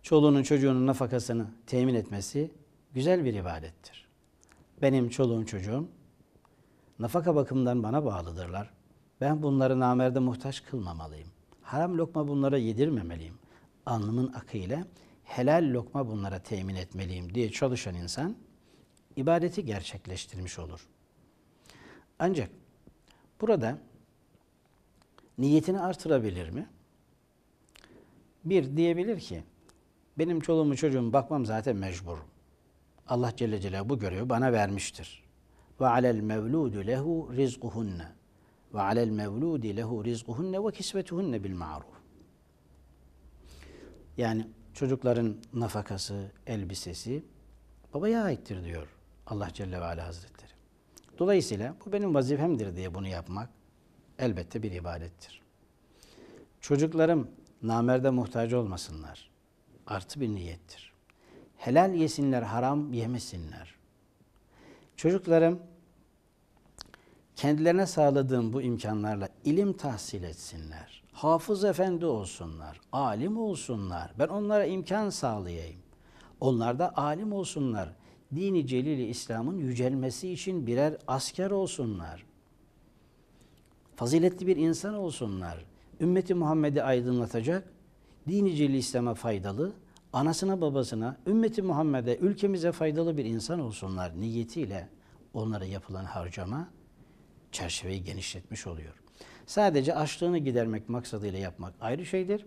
çoluğunun çocuğunun nafakasını temin etmesi güzel bir ibadettir. Benim çoluğum çocuğum nafaka bakımından bana bağlıdırlar. Ben bunları namerde muhtaç kılmamalıyım. Haram lokma bunlara yedirmemeliyim. Alnımın akıyla helal lokma bunlara temin etmeliyim diye çalışan insan ibadeti gerçekleştirmiş olur. Ancak burada niyetini artırabilir mi? Bir diyebilir ki benim çoluğumu çocuğumu bakmam zaten mecbur. Allah Celle Celaluhu bu görevi bana vermiştir. Ve alel mevludu lehu rizquhunne ve alel mevludi lehu rizquhunne ve kisvetuhunne bil ma'ruf. Yani çocukların nafakası, elbisesi babaya aittir diyor. Allah Celle ve Ala Hazretleri. Dolayısıyla bu benim vazifemdir diye bunu yapmak elbette bir ibadettir. Çocuklarım namerde muhtaç olmasınlar. Artı bir niyettir. Helal yesinler, haram yemesinler. Çocuklarım kendilerine sağladığım bu imkanlarla ilim tahsil etsinler. Hafız efendi olsunlar, alim olsunlar. Ben onlara imkan sağlayayım. Onlar da alim olsunlar dini celili İslam'ın yücelmesi için birer asker olsunlar. Faziletli bir insan olsunlar. Ümmeti Muhammed'i aydınlatacak, dini celili İslam'a faydalı, anasına babasına, ümmeti Muhammed'e, ülkemize faydalı bir insan olsunlar niyetiyle onlara yapılan harcama çerçeveyi genişletmiş oluyor. Sadece açlığını gidermek maksadıyla yapmak ayrı şeydir.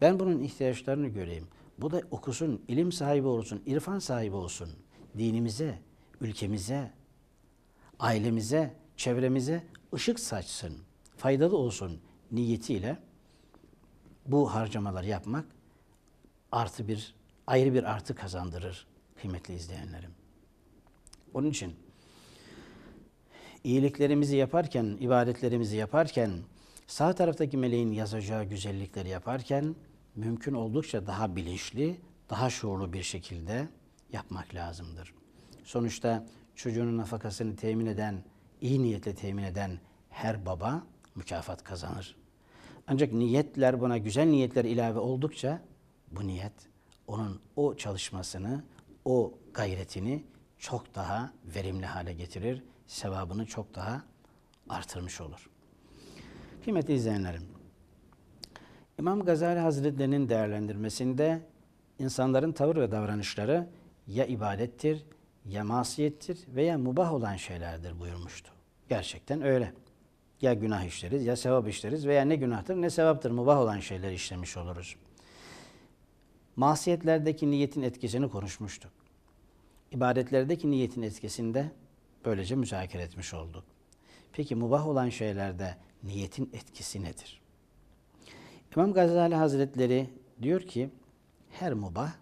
Ben bunun ihtiyaçlarını göreyim. Bu da okusun, ilim sahibi olsun, irfan sahibi olsun.'' dinimize, ülkemize, ailemize, çevremize ışık saçsın, faydalı olsun niyetiyle bu harcamaları yapmak artı bir ayrı bir artı kazandırır kıymetli izleyenlerim. Onun için iyiliklerimizi yaparken, ibadetlerimizi yaparken, sağ taraftaki meleğin yazacağı güzellikleri yaparken mümkün oldukça daha bilinçli, daha şuurlu bir şekilde yapmak lazımdır. Sonuçta çocuğunun nafakasını temin eden, iyi niyetle temin eden her baba mükafat kazanır. Ancak niyetler buna güzel niyetler ilave oldukça bu niyet onun o çalışmasını, o gayretini çok daha verimli hale getirir. Sevabını çok daha artırmış olur. Kıymetli izleyenlerim, İmam Gazali Hazretleri'nin değerlendirmesinde insanların tavır ve davranışları ya ibadettir, ya masiyettir veya mubah olan şeylerdir buyurmuştu. Gerçekten öyle. Ya günah işleriz ya sevap işleriz veya ne günahtır ne sevaptır mubah olan şeyler işlemiş oluruz. Masiyetlerdeki niyetin etkisini konuşmuştuk. İbadetlerdeki niyetin etkisinde böylece müzakere etmiş olduk. Peki mubah olan şeylerde niyetin etkisi nedir? İmam Gazali Hazretleri diyor ki her mubah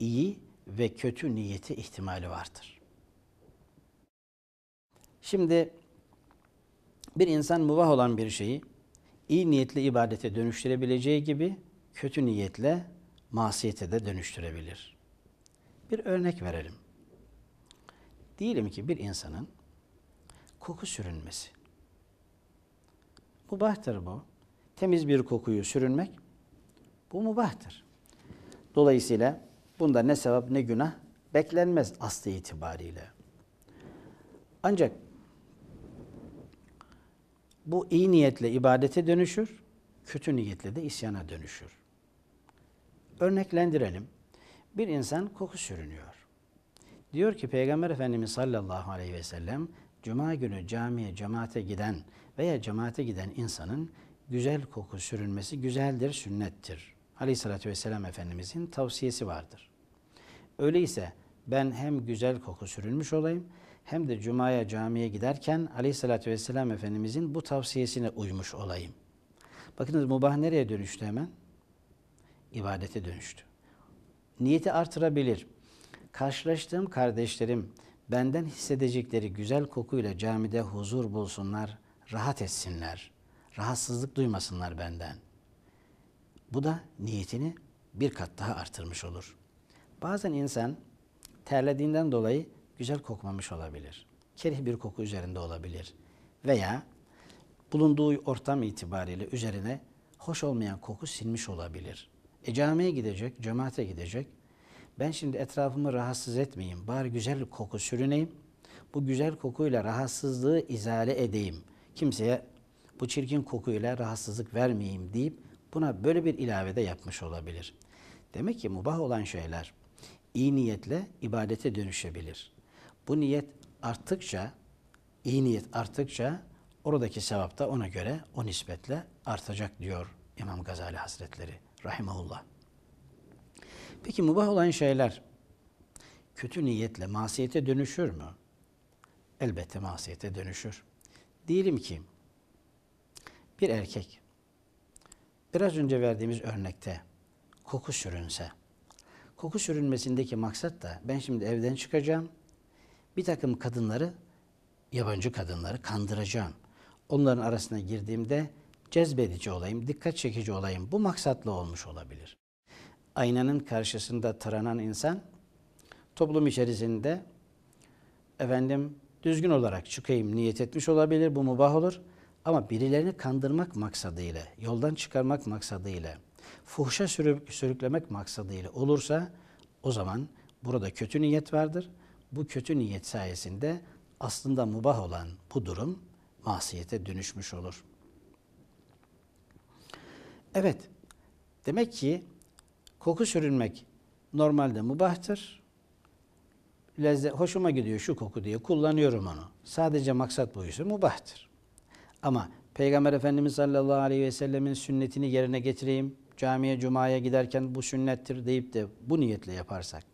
iyi ve kötü niyeti ihtimali vardır. Şimdi bir insan muvah olan bir şeyi iyi niyetle ibadete dönüştürebileceği gibi kötü niyetle masiyete de dönüştürebilir. Bir örnek verelim. Diyelim ki bir insanın koku sürünmesi. Mubahtır bu. Temiz bir kokuyu sürünmek bu mubahtır. Dolayısıyla Bunda ne sevap ne günah beklenmez aslı itibariyle. Ancak bu iyi niyetle ibadete dönüşür, kötü niyetle de isyana dönüşür. Örneklendirelim. Bir insan koku sürünüyor. Diyor ki Peygamber Efendimiz sallallahu aleyhi ve sellem cuma günü camiye, cemaate giden veya cemaate giden insanın güzel koku sürünmesi güzeldir, sünnettir. Aleyhissalatü vesselam Efendimizin tavsiyesi vardır. Öyleyse ben hem güzel koku sürülmüş olayım hem de cumaya camiye giderken aleyhissalatü vesselam Efendimizin bu tavsiyesine uymuş olayım. Bakınız mubah nereye dönüştü hemen? İbadete dönüştü. Niyeti artırabilir. Karşılaştığım kardeşlerim benden hissedecekleri güzel kokuyla camide huzur bulsunlar, rahat etsinler. Rahatsızlık duymasınlar benden. Bu da niyetini bir kat daha artırmış olur.'' Bazen insan terlediğinden dolayı güzel kokmamış olabilir. Kerih bir koku üzerinde olabilir. Veya bulunduğu ortam itibariyle üzerine hoş olmayan koku silmiş olabilir. E camiye gidecek, cemaate gidecek. Ben şimdi etrafımı rahatsız etmeyeyim. Bari güzel koku sürüneyim. Bu güzel kokuyla rahatsızlığı izale edeyim. Kimseye bu çirkin kokuyla rahatsızlık vermeyeyim deyip buna böyle bir ilave de yapmış olabilir. Demek ki mubah olan şeyler iyi niyetle ibadete dönüşebilir. Bu niyet arttıkça, iyi niyet arttıkça oradaki sevap da ona göre o nispetle artacak diyor İmam Gazali Hazretleri rahimahullah. Peki mubah olan şeyler kötü niyetle masiyete dönüşür mü? Elbette masiyete dönüşür. Diyelim ki bir erkek biraz önce verdiğimiz örnekte koku sürünse Koku sürülmesindeki maksat da ben şimdi evden çıkacağım. Bir takım kadınları, yabancı kadınları kandıracağım. Onların arasına girdiğimde cezbedici olayım, dikkat çekici olayım. Bu maksatla olmuş olabilir. Aynanın karşısında taranan insan toplum içerisinde efendim düzgün olarak çıkayım niyet etmiş olabilir. Bu mubah olur. Ama birilerini kandırmak maksadıyla, yoldan çıkarmak maksadıyla fuhşa sürüklemek maksadıyla olursa o zaman burada kötü niyet vardır. Bu kötü niyet sayesinde aslında mubah olan bu durum masiyete dönüşmüş olur. Evet, demek ki koku sürünmek normalde mubahtır. Lezzet, hoşuma gidiyor şu koku diye kullanıyorum onu. Sadece maksat buysa mubahtır. Ama Peygamber Efendimiz sallallahu aleyhi ve sellemin sünnetini yerine getireyim, camiye cumaya giderken bu sünnettir deyip de bu niyetle yaparsak.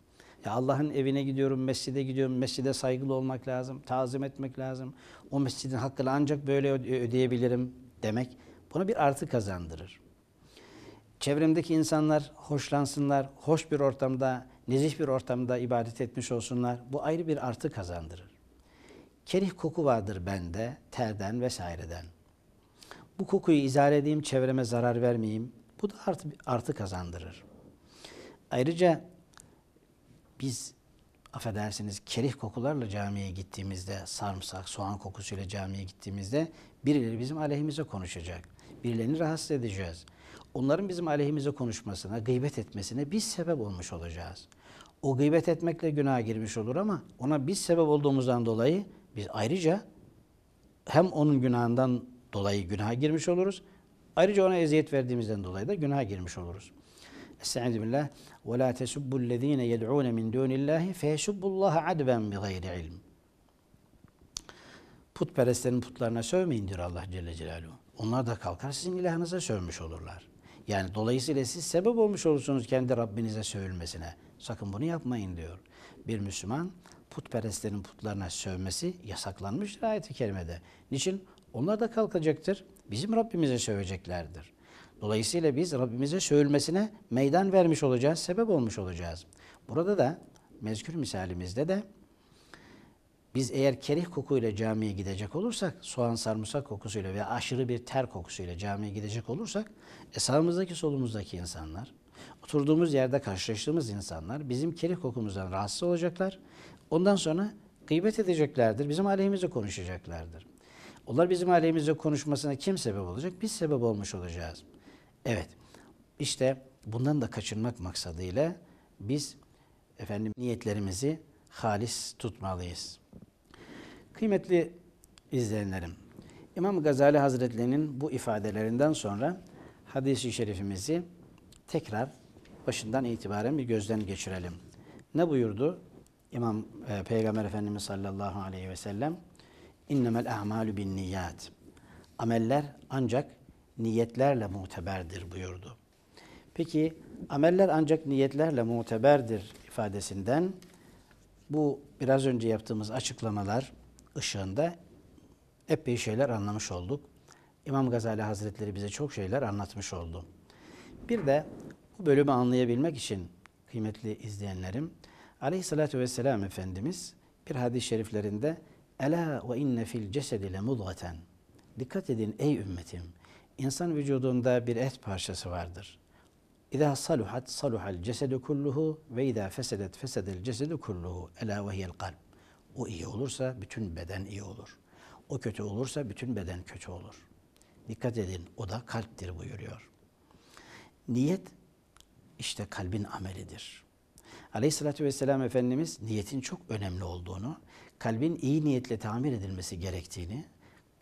Ya Allah'ın evine gidiyorum, mescide gidiyorum. Mescide saygılı olmak lazım, tazim etmek lazım. O mescidin hakkını ancak böyle ödeyebilirim demek buna bir artı kazandırır. Çevremdeki insanlar hoşlansınlar, hoş bir ortamda, nezih bir ortamda ibadet etmiş olsunlar. Bu ayrı bir artı kazandırır. Kerih koku vardır bende, terden vesaireden. Bu kokuyu izah edeyim, çevreme zarar vermeyeyim. Bu da artı, artı kazandırır. Ayrıca biz affedersiniz kerih kokularla camiye gittiğimizde sarımsak, soğan kokusuyla camiye gittiğimizde birileri bizim aleyhimize konuşacak. Birilerini rahatsız edeceğiz. Onların bizim aleyhimize konuşmasına, gıybet etmesine biz sebep olmuş olacağız. O gıybet etmekle günaha girmiş olur ama ona biz sebep olduğumuzdan dolayı biz ayrıca hem onun günahından dolayı günaha girmiş oluruz Ayrıca ona eziyet verdiğimizden dolayı da günaha girmiş oluruz. Estaizu billah. Ve la tesubbüllezine yed'ûne min dûnillâhi feyesubbullâhe adben bi gayri ilm. Putperestlerin putlarına sövmeyin diyor Allah Celle Celaluhu. Onlar da kalkar sizin ilahınıza sövmüş olurlar. Yani dolayısıyla siz sebep olmuş olursunuz kendi Rabbinize sövülmesine. Sakın bunu yapmayın diyor. Bir Müslüman putperestlerin putlarına sövmesi yasaklanmış ayet-i kerimede. Niçin? Onlar da kalkacaktır bizim Rabbimize söyleyeceklerdir. Dolayısıyla biz Rabbimize sövülmesine meydan vermiş olacağız, sebep olmuş olacağız. Burada da mezkür misalimizde de biz eğer kerih kokuyla camiye gidecek olursak, soğan sarımsak kokusuyla veya aşırı bir ter kokusuyla camiye gidecek olursak, e, sağımızdaki solumuzdaki insanlar, oturduğumuz yerde karşılaştığımız insanlar bizim kerih kokumuzdan rahatsız olacaklar. Ondan sonra gıybet edeceklerdir, bizim aleyhimize konuşacaklardır. Onlar bizim aleyhimize konuşmasına kim sebep olacak? Biz sebep olmuş olacağız. Evet. İşte bundan da kaçınmak maksadıyla biz efendim niyetlerimizi halis tutmalıyız. Kıymetli izleyenlerim, İmam Gazali Hazretlerinin bu ifadelerinden sonra hadisi şerifimizi tekrar başından itibaren bir gözden geçirelim. Ne buyurdu İmam e, Peygamber Efendimiz sallallahu aleyhi ve sellem? İnnemel a'malu bin niyat. Ameller ancak niyetlerle muteberdir buyurdu. Peki ameller ancak niyetlerle muteberdir ifadesinden bu biraz önce yaptığımız açıklamalar ışığında epey şeyler anlamış olduk. İmam Gazali Hazretleri bize çok şeyler anlatmış oldu. Bir de bu bölümü anlayabilmek için kıymetli izleyenlerim Aleyhisselatü Vesselam Efendimiz bir hadis-i şeriflerinde Ela ve inne fil cesedi le mudgaten. Dikkat edin ey ümmetim. İnsan vücudunda bir et parçası vardır. İza saluhat saluhal cesedu kulluhu ve iza fesedet fesedel cesedu kulluhu. Ela ve hiyel kalb. O iyi olursa bütün beden iyi olur. O kötü olursa bütün beden kötü olur. Dikkat edin o da kalptir buyuruyor. Niyet işte kalbin amelidir. Aleyhissalatü vesselam Efendimiz niyetin çok önemli olduğunu, kalbin iyi niyetle tamir edilmesi gerektiğini,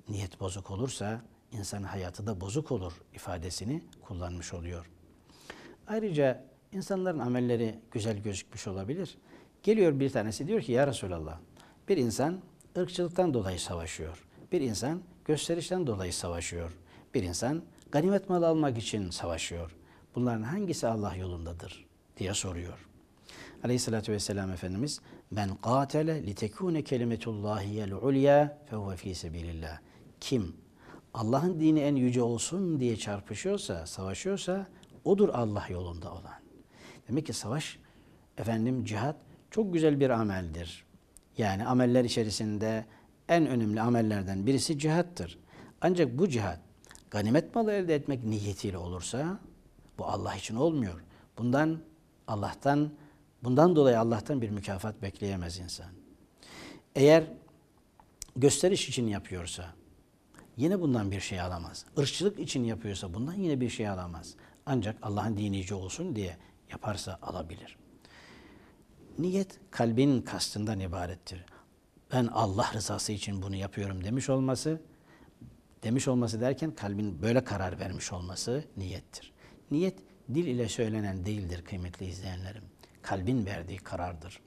niyet bozuk olursa insan hayatı da bozuk olur ifadesini kullanmış oluyor. Ayrıca insanların amelleri güzel gözükmüş olabilir. Geliyor bir tanesi diyor ki ya Resulallah bir insan ırkçılıktan dolayı savaşıyor. Bir insan gösterişten dolayı savaşıyor. Bir insan ganimet mal almak için savaşıyor. Bunların hangisi Allah yolundadır diye soruyor. Aleyhissalatü vesselam Efendimiz Men qatele litekune kelimetullahiyel ulya fehuve fi sebilillah. Kim Allah'ın dini en yüce olsun diye çarpışıyorsa, savaşıyorsa odur Allah yolunda olan. Demek ki savaş, efendim cihat çok güzel bir ameldir. Yani ameller içerisinde en önemli amellerden birisi cihattır. Ancak bu cihat ganimet malı elde etmek niyetiyle olursa bu Allah için olmuyor. Bundan Allah'tan Bundan dolayı Allah'tan bir mükafat bekleyemez insan. Eğer gösteriş için yapıyorsa yine bundan bir şey alamaz. Irkçılık için yapıyorsa bundan yine bir şey alamaz. Ancak Allah'ın dinici olsun diye yaparsa alabilir. Niyet kalbin kastından ibarettir. Ben Allah rızası için bunu yapıyorum demiş olması, demiş olması derken kalbin böyle karar vermiş olması niyettir. Niyet dil ile söylenen değildir kıymetli izleyenlerim kalbin verdiği karardır.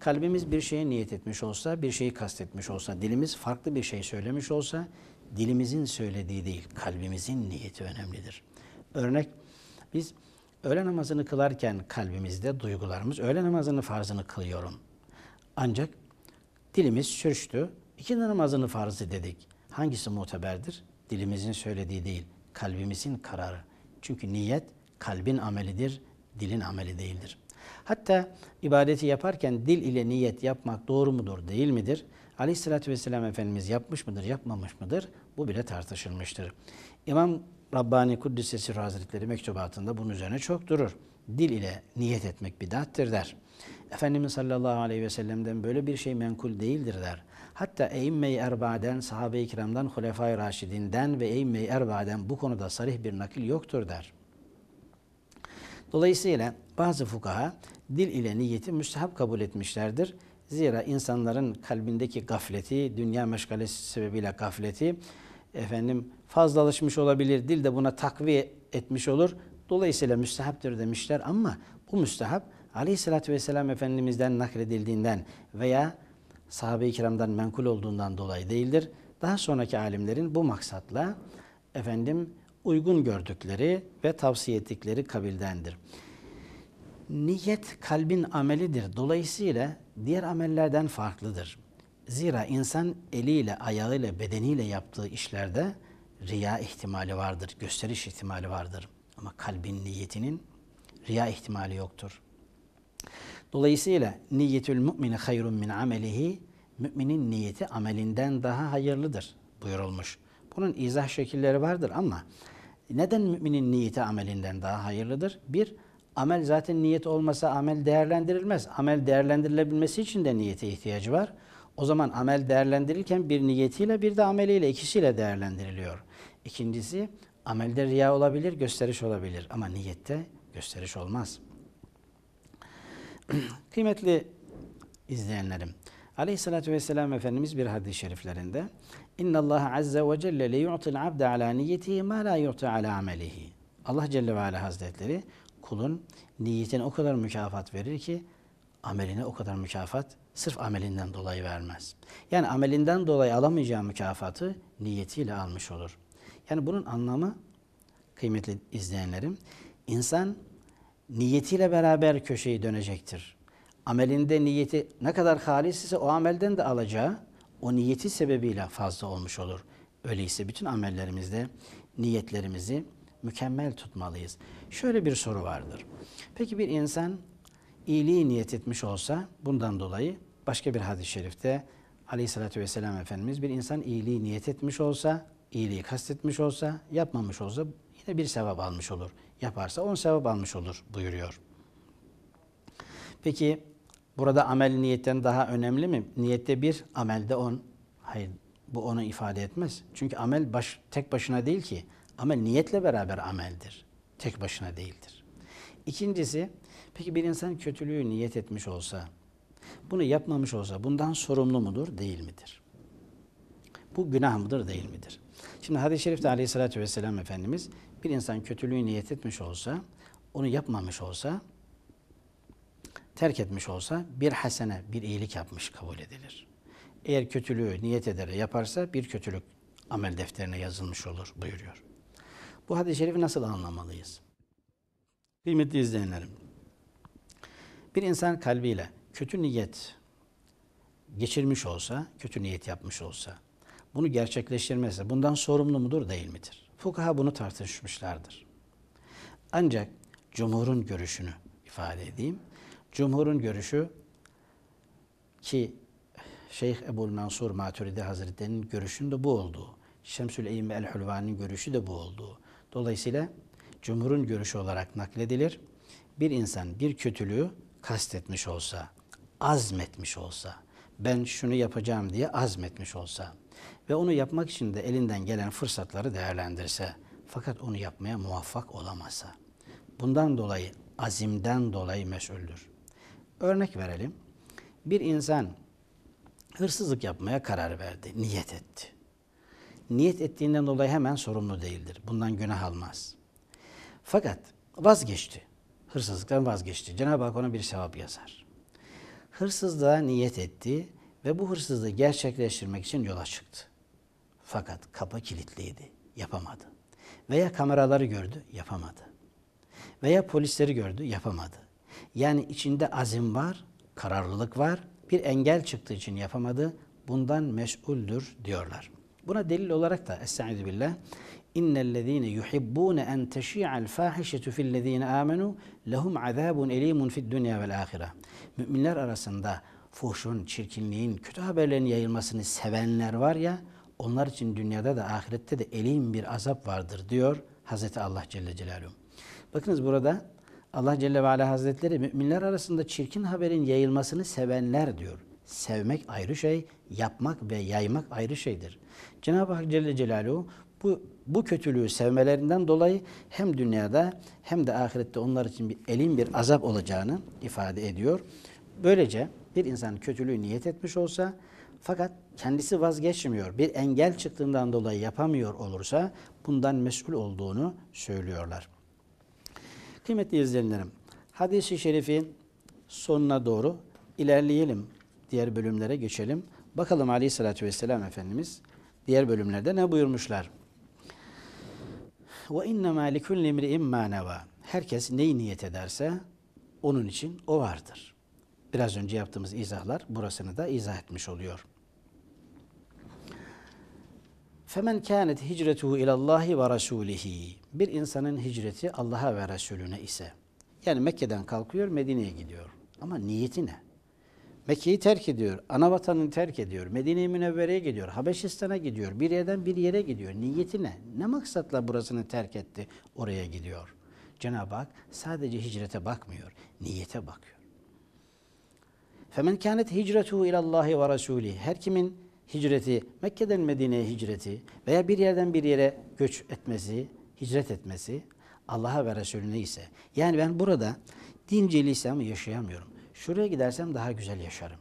Kalbimiz bir şeye niyet etmiş olsa, bir şeyi kastetmiş olsa, dilimiz farklı bir şey söylemiş olsa, dilimizin söylediği değil, kalbimizin niyeti önemlidir. Örnek, biz öğle namazını kılarken kalbimizde duygularımız, öğle namazını farzını kılıyorum. Ancak dilimiz sürçtü, iki namazını farzı dedik. Hangisi muteberdir? Dilimizin söylediği değil, kalbimizin kararı. Çünkü niyet kalbin amelidir, dilin ameli değildir. Hatta ibadeti yaparken dil ile niyet yapmak doğru mudur, değil midir? Aleyhissalatü vesselam Efendimiz yapmış mıdır, yapmamış mıdır? Bu bile tartışılmıştır. İmam Rabbani Kuddisesi Hazretleri mektubatında bunun üzerine çok durur. Dil ile niyet etmek bidattır der. Efendimiz sallallahu aleyhi ve sellem'den böyle bir şey menkul değildir der. Hatta Eymme-i Erba'den, sahabe-i kiramdan, Hulefai Raşidinden ve Eymme-i Erba'den bu konuda sarih bir nakil yoktur der. Dolayısıyla bazı fukaha dil ile niyeti müstehap kabul etmişlerdir. Zira insanların kalbindeki gafleti, dünya meşgalesi sebebiyle gafleti, efendim fazlalaşmış olabilir, dil de buna takviye etmiş olur. Dolayısıyla müstehaptır demişler ama bu müstehap Aleyhisselatü Vesselam Efendimiz'den nakredildiğinden veya sahabe-i kiramdan menkul olduğundan dolayı değildir. Daha sonraki alimlerin bu maksatla efendim uygun gördükleri ve tavsiye ettikleri kabildendir. Niyet kalbin amelidir. Dolayısıyla diğer amellerden farklıdır. Zira insan eliyle, ayağıyla, bedeniyle yaptığı işlerde riya ihtimali vardır, gösteriş ihtimali vardır. Ama kalbin niyetinin riya ihtimali yoktur. Dolayısıyla niyetül mümini hayrun min amelihi müminin niyeti amelinden daha hayırlıdır buyurulmuş. Bunun izah şekilleri vardır ama neden müminin niyeti amelinden daha hayırlıdır? Bir, amel zaten niyet olmasa amel değerlendirilmez. Amel değerlendirilebilmesi için de niyete ihtiyacı var. O zaman amel değerlendirirken bir niyetiyle bir de ameliyle ikisiyle değerlendiriliyor. İkincisi amelde riya olabilir, gösteriş olabilir ama niyette gösteriş olmaz. *clears throat* Kıymetli izleyenlerim, Aleyhissalatü vesselam Efendimiz bir hadis-i şeriflerinde İnna Allah azza ve celle li yu'til abde ala niyetihi ma la yu'ti ala amelihi. Allah Celle ve Ala Hazretleri kulun niyetine o kadar mükafat verir ki ameline o kadar mükafat sırf amelinden dolayı vermez. Yani amelinden dolayı alamayacağı mükafatı niyetiyle almış olur. Yani bunun anlamı kıymetli izleyenlerim insan niyetiyle beraber köşeyi dönecektir. Amelinde niyeti ne kadar halis ise o amelden de alacağı o niyeti sebebiyle fazla olmuş olur. Öyleyse bütün amellerimizde niyetlerimizi mükemmel tutmalıyız. Şöyle bir soru vardır. Peki bir insan iyiliği niyet etmiş olsa bundan dolayı başka bir hadis-i şerifte aleyhissalatü vesselam Efendimiz bir insan iyiliği niyet etmiş olsa, iyiliği kastetmiş olsa, yapmamış olsa yine bir sevap almış olur. Yaparsa on sevap almış olur buyuruyor. Peki Burada amel niyetten daha önemli mi? Niyette bir, amelde on. Hayır, bu onu ifade etmez. Çünkü amel baş, tek başına değil ki. Amel niyetle beraber ameldir. Tek başına değildir. İkincisi, peki bir insan kötülüğü niyet etmiş olsa, bunu yapmamış olsa bundan sorumlu mudur, değil midir? Bu günah mıdır, değil midir? Şimdi hadis-i şerifte aleyhissalatü vesselam Efendimiz bir insan kötülüğü niyet etmiş olsa, onu yapmamış olsa terk etmiş olsa bir hasene, bir iyilik yapmış kabul edilir. Eğer kötülüğü niyet ederek yaparsa bir kötülük amel defterine yazılmış olur buyuruyor. Bu hadis-i şerifi nasıl anlamalıyız? Kıymetli izleyenlerim, bir insan kalbiyle kötü niyet geçirmiş olsa, kötü niyet yapmış olsa, bunu gerçekleştirmezse bundan sorumlu mudur değil midir? Fukaha bunu tartışmışlardır. Ancak cumhurun görüşünü ifade edeyim. Cumhur'un görüşü ki Şeyh Ebul Mansur Maturidi Hazretleri'nin görüşünün de bu olduğu. Şemsül Eyyim ve El-Hulvani'nin görüşü de bu olduğu. Dolayısıyla Cumhur'un görüşü olarak nakledilir. Bir insan bir kötülüğü kastetmiş olsa, azmetmiş olsa, ben şunu yapacağım diye azmetmiş olsa ve onu yapmak için de elinden gelen fırsatları değerlendirse fakat onu yapmaya muvaffak olamasa bundan dolayı azimden dolayı mesuldür. Örnek verelim. Bir insan hırsızlık yapmaya karar verdi, niyet etti. Niyet ettiğinden dolayı hemen sorumlu değildir. Bundan günah almaz. Fakat vazgeçti. Hırsızlıktan vazgeçti. Cenab-ı Hak ona bir sevap yazar. Hırsızlığa niyet etti ve bu hırsızlığı gerçekleştirmek için yola çıktı. Fakat kapı kilitliydi. Yapamadı. Veya kameraları gördü, yapamadı. Veya polisleri gördü, yapamadı. Yani içinde azim var, kararlılık var. Bir engel çıktığı için yapamadı. Bundan meş'uldür diyorlar. Buna delil olarak da es-Sa'd Estaizu billah İnnellezîne yuhibbûne en teşî'al fâhişetü fillezîne âmenû lehum azâbun elîmun fid-dünyâ vel âhire. Müminler arasında fuhşun, çirkinliğin, kötü haberlerin yayılmasını sevenler var ya, onlar için dünyada da ahirette de elim bir azap vardır diyor Hz. Allah Celle Celaluhu. Bakınız burada Allah Celle ve Ala Hazretleri müminler arasında çirkin haberin yayılmasını sevenler diyor. Sevmek ayrı şey, yapmak ve yaymak ayrı şeydir. Cenab-ı Hak Celle Celaluhu bu, bu kötülüğü sevmelerinden dolayı hem dünyada hem de ahirette onlar için bir elin bir azap olacağını ifade ediyor. Böylece bir insan kötülüğü niyet etmiş olsa fakat kendisi vazgeçmiyor, bir engel çıktığından dolayı yapamıyor olursa bundan mesul olduğunu söylüyorlar. Kıymetli izleyenlerim, hadisi şerifin sonuna doğru ilerleyelim. Diğer bölümlere geçelim. Bakalım aleyhissalatü vesselam Efendimiz diğer bölümlerde ne buyurmuşlar? Ve innemâ likulli imri'in mânevâ. Herkes neyi niyet ederse onun için o vardır. Biraz önce yaptığımız izahlar burasını da izah etmiş oluyor. Femen kânet hicretuhu ilallahi ve rasulihi. Bir insanın hicreti Allah'a ve Resulüne ise. Yani Mekke'den kalkıyor, Medine'ye gidiyor. Ama niyeti ne? Mekke'yi terk ediyor, ana vatanını terk ediyor, Medine-i Münevvere'ye gidiyor, Habeşistan'a gidiyor, bir yerden bir yere gidiyor. Niyeti ne? Ne maksatla burasını terk etti, oraya gidiyor? Cenab-ı Hak sadece hicrete bakmıyor, niyete bakıyor. فَمَنْ كَانَتْ هِجْرَتُهُ اِلَى اللّٰهِ وَرَسُولِهِ Her kimin hicreti, Mekke'den Medine'ye hicreti veya bir yerden bir yere göç etmesi, hicret etmesi Allah'a ve Resulüne ise. Yani ben burada dinceliysem yaşayamıyorum. Şuraya gidersem daha güzel yaşarım.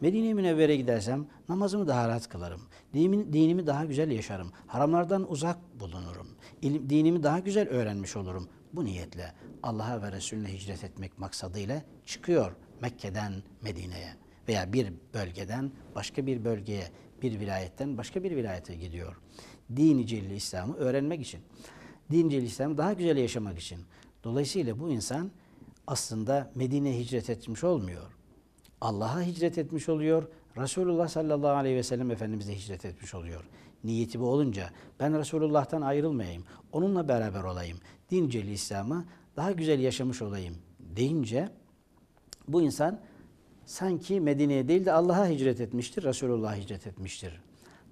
Medine-i Münevvere'ye gidersem namazımı daha rahat kılarım. Dinimi, dinimi daha güzel yaşarım. Haramlardan uzak bulunurum. İlim, dinimi daha güzel öğrenmiş olurum. Bu niyetle Allah'a ve Resulüne hicret etmek maksadıyla çıkıyor Mekke'den Medine'ye veya bir bölgeden başka bir bölgeye, bir vilayetten başka bir vilayete gidiyor. Dini celil İslam'ı öğrenmek için. Dini celil İslam'ı daha güzel yaşamak için. Dolayısıyla bu insan aslında Medine'ye hicret etmiş olmuyor. Allah'a hicret etmiş oluyor. Resulullah sallallahu aleyhi ve sellem Efendimiz'e hicret etmiş oluyor. Niyeti bu olunca ben Resulullah'tan ayrılmayayım. Onunla beraber olayım. Dinceli İslam'ı daha güzel yaşamış olayım deyince bu insan sanki Medine'ye değil de Allah'a hicret etmiştir, Resulullah hicret etmiştir.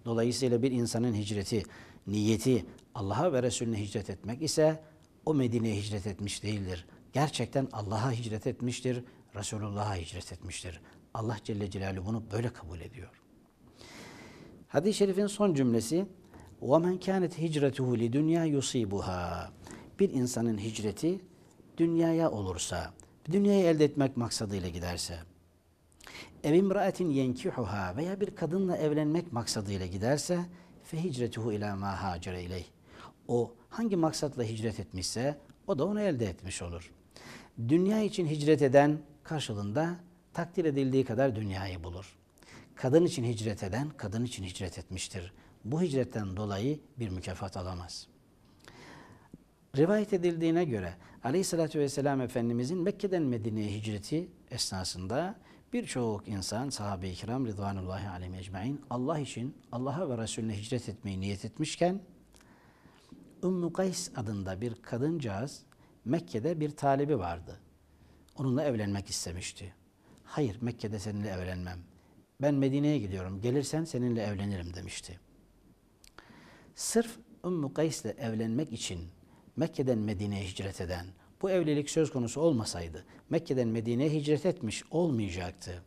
Dolayısıyla bir insanın hicreti, niyeti Allah'a ve Resulüne hicret etmek ise o Medine'ye hicret etmiş değildir. Gerçekten Allah'a hicret etmiştir, Resulullah'a hicret etmiştir. Allah Celle Celaluhu bunu böyle kabul ediyor. Hadis-i şerifin son cümlesi وَمَنْ كَانَتْ هِجْرَتُهُ لِدُنْيَا يُصِيبُهَا Bir insanın hicreti dünyaya olursa, dünyayı elde etmek maksadıyla giderse, evimraetin yenkihuha veya bir kadınla evlenmek maksadıyla giderse fe hicretuhu ila ma hacere ileyh. O hangi maksatla hicret etmişse o da onu elde etmiş olur. Dünya için hicret eden karşılığında takdir edildiği kadar dünyayı bulur. Kadın için hicret eden kadın için hicret etmiştir. Bu hicretten dolayı bir mükafat alamaz. Rivayet edildiğine göre Aleyhisselatü Vesselam Efendimizin Mekke'den Medine'ye hicreti esnasında Birçok insan sahabe-i kiram rıdvanullahi aleyhi mecmain Allah için Allah'a ve Resulüne hicret etmeyi niyet etmişken Ümmü Kays adında bir kadıncağız Mekke'de bir talebi vardı. Onunla evlenmek istemişti. Hayır Mekke'de seninle evlenmem. Ben Medine'ye gidiyorum. Gelirsen seninle evlenirim demişti. Sırf Ümmü Kays ile evlenmek için Mekke'den Medine'ye hicret eden, bu evlilik söz konusu olmasaydı Mekke'den Medine'ye hicret etmiş olmayacaktı.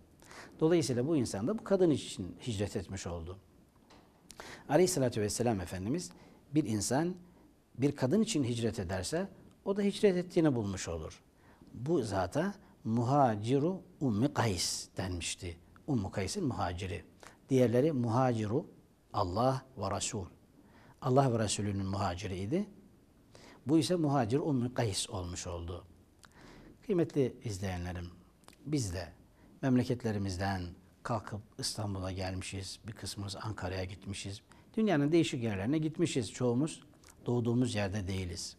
Dolayısıyla bu insan da bu kadın için hicret etmiş oldu. Aleyhissalatü vesselam Efendimiz bir insan bir kadın için hicret ederse o da hicret ettiğini bulmuş olur. Bu zata muhaciru ummi kays denmişti. Ummu kays'in muhaciri. Diğerleri muhaciru Allah ve Resul. Allah ve Resulünün muhaciriydi. Bu ise muhacir Ummu Kays olmuş oldu. Kıymetli izleyenlerim, biz de memleketlerimizden kalkıp İstanbul'a gelmişiz, bir kısmımız Ankara'ya gitmişiz. Dünyanın değişik yerlerine gitmişiz çoğumuz. Doğduğumuz yerde değiliz.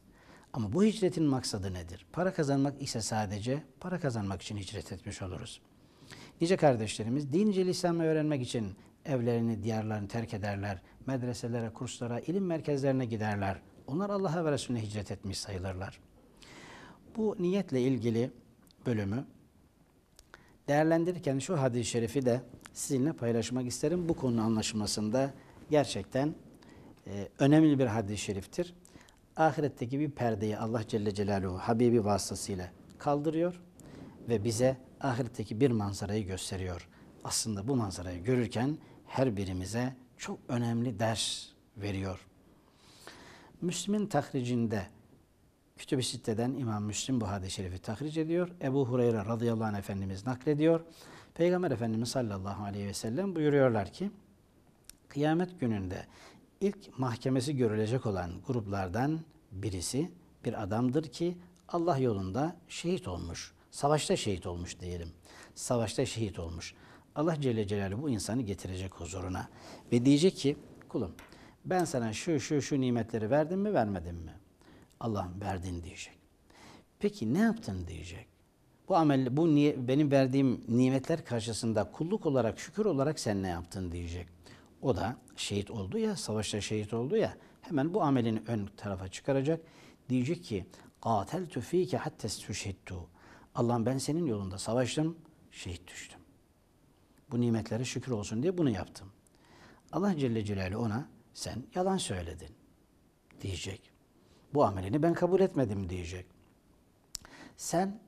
Ama bu hicretin maksadı nedir? Para kazanmak ise sadece para kazanmak için hicret etmiş oluruz. Nice kardeşlerimiz dinci lisanla öğrenmek için evlerini, diyarlarını terk ederler, medreselere, kurslara, ilim merkezlerine giderler. Onlar Allah'a ve Resulüne hicret etmiş sayılırlar. Bu niyetle ilgili bölümü değerlendirirken şu hadis-i şerifi de sizinle paylaşmak isterim. Bu konunun anlaşılmasında gerçekten e, önemli bir hadis-i şeriftir. Ahiretteki bir perdeyi Allah Celle Celaluhu Habibi vasıtasıyla kaldırıyor ve bize ahiretteki bir manzarayı gösteriyor. Aslında bu manzarayı görürken her birimize çok önemli ders veriyor. Müslim'in tahricinde Kütüb-i Sitte'den İmam Müslim bu hadis-i şerifi tahric ediyor. Ebu Hureyre radıyallahu anh Efendimiz naklediyor. Peygamber Efendimiz sallallahu aleyhi ve sellem buyuruyorlar ki kıyamet gününde ilk mahkemesi görülecek olan gruplardan birisi bir adamdır ki Allah yolunda şehit olmuş. Savaşta şehit olmuş diyelim. Savaşta şehit olmuş. Allah Celle Celaluhu bu insanı getirecek huzuruna ve diyecek ki kulum ben sana şu şu şu nimetleri verdim mi vermedim mi? Allah'ım verdin diyecek. Peki ne yaptın diyecek. Bu amel, bu niye, benim verdiğim nimetler karşısında kulluk olarak, şükür olarak sen ne yaptın diyecek. O da şehit oldu ya, savaşta şehit oldu ya, hemen bu amelini ön tarafa çıkaracak. Diyecek ki, قَاتَلْتُ ف۪يكَ حَتَّ سُشْهِدْتُ Allah'ım ben senin yolunda savaştım, şehit düştüm. Bu nimetlere şükür olsun diye bunu yaptım. Allah Celle Celaluhu ona sen yalan söyledin diyecek. Bu amelini ben kabul etmedim diyecek. Sen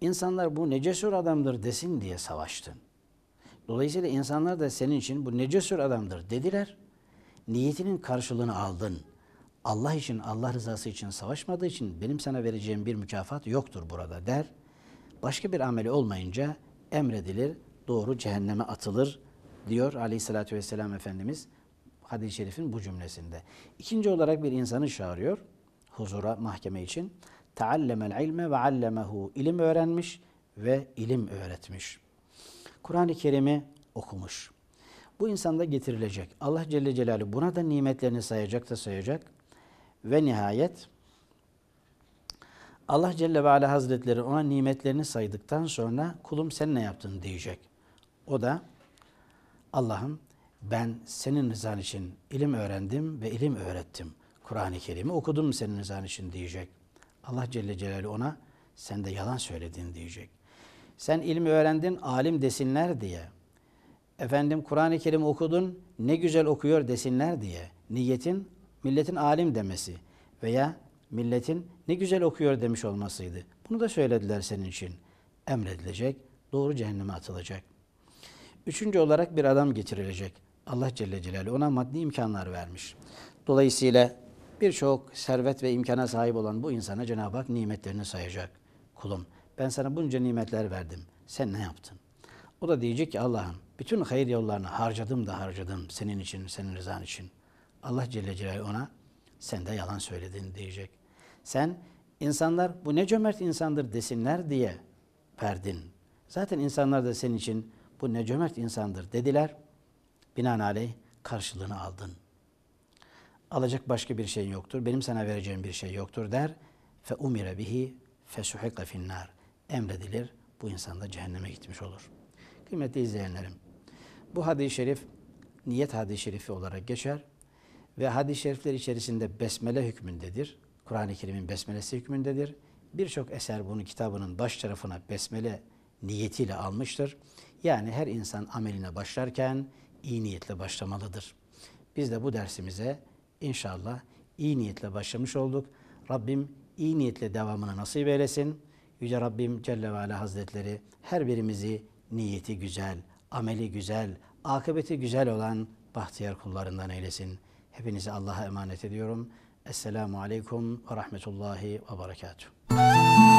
insanlar bu ne cesur adamdır desin diye savaştın. Dolayısıyla insanlar da senin için bu ne cesur adamdır dediler. Niyetinin karşılığını aldın. Allah için, Allah rızası için savaşmadığı için benim sana vereceğim bir mükafat yoktur burada der. Başka bir ameli olmayınca emredilir, doğru cehenneme atılır diyor aleyhissalatü vesselam Efendimiz hadis-i şerifin bu cümlesinde. İkinci olarak bir insanı çağırıyor huzura, mahkeme için. Taallemel ilme ve allemehu. İlim öğrenmiş ve ilim öğretmiş. Kur'an-ı Kerim'i okumuş. Bu insanda getirilecek. Allah Celle Celaluhu buna da nimetlerini sayacak da sayacak. Ve nihayet Allah Celle ve Ala Hazretleri ona nimetlerini saydıktan sonra kulum sen ne yaptın diyecek. O da Allah'ım ben senin rızan için ilim öğrendim ve ilim öğrettim. Kur'an-ı Kerim'i okudum senin rızan için diyecek. Allah Celle Celal ona sen de yalan söyledin diyecek. Sen ilmi öğrendin, alim desinler diye. Efendim Kur'an-ı Kerim okudun, ne güzel okuyor desinler diye. Niyetin milletin alim demesi veya milletin ne güzel okuyor demiş olmasıydı. Bunu da söylediler senin için. Emredilecek, doğru cehenneme atılacak. Üçüncü olarak bir adam getirilecek. Allah Celle Celaluhu ona maddi imkanlar vermiş. Dolayısıyla birçok servet ve imkana sahip olan bu insana Cenab-ı Hak nimetlerini sayacak. Kulum ben sana bunca nimetler verdim. Sen ne yaptın? O da diyecek ki Allah'ım bütün hayır yollarını harcadım da harcadım senin için, senin rızan için. Allah Celle Celaluhu ona sen de yalan söyledin diyecek. Sen insanlar bu ne cömert insandır desinler diye verdin. Zaten insanlar da senin için bu ne cömert insandır dediler. Binaenaleyh karşılığını aldın. Alacak başka bir şeyin yoktur. Benim sana vereceğim bir şey yoktur der. Fe umire bihi fe suhika finnar. Emredilir. Bu insan da cehenneme gitmiş olur. Kıymetli izleyenlerim. Bu hadis-i şerif niyet hadis-i şerifi olarak geçer. Ve hadis-i şerifler içerisinde besmele hükmündedir. Kur'an-ı Kerim'in besmelesi hükmündedir. Birçok eser bunu kitabının baş tarafına besmele niyetiyle almıştır. Yani her insan ameline başlarken iyi niyetle başlamalıdır. Biz de bu dersimize inşallah iyi niyetle başlamış olduk. Rabbim iyi niyetle devamını nasip eylesin. Yüce Rabbim Celle ve Ala Hazretleri her birimizi niyeti güzel, ameli güzel, akıbeti güzel olan bahtiyar kullarından eylesin. Hepinizi Allah'a emanet ediyorum. Esselamu Aleyküm ve Rahmetullahi ve Berekatuhu.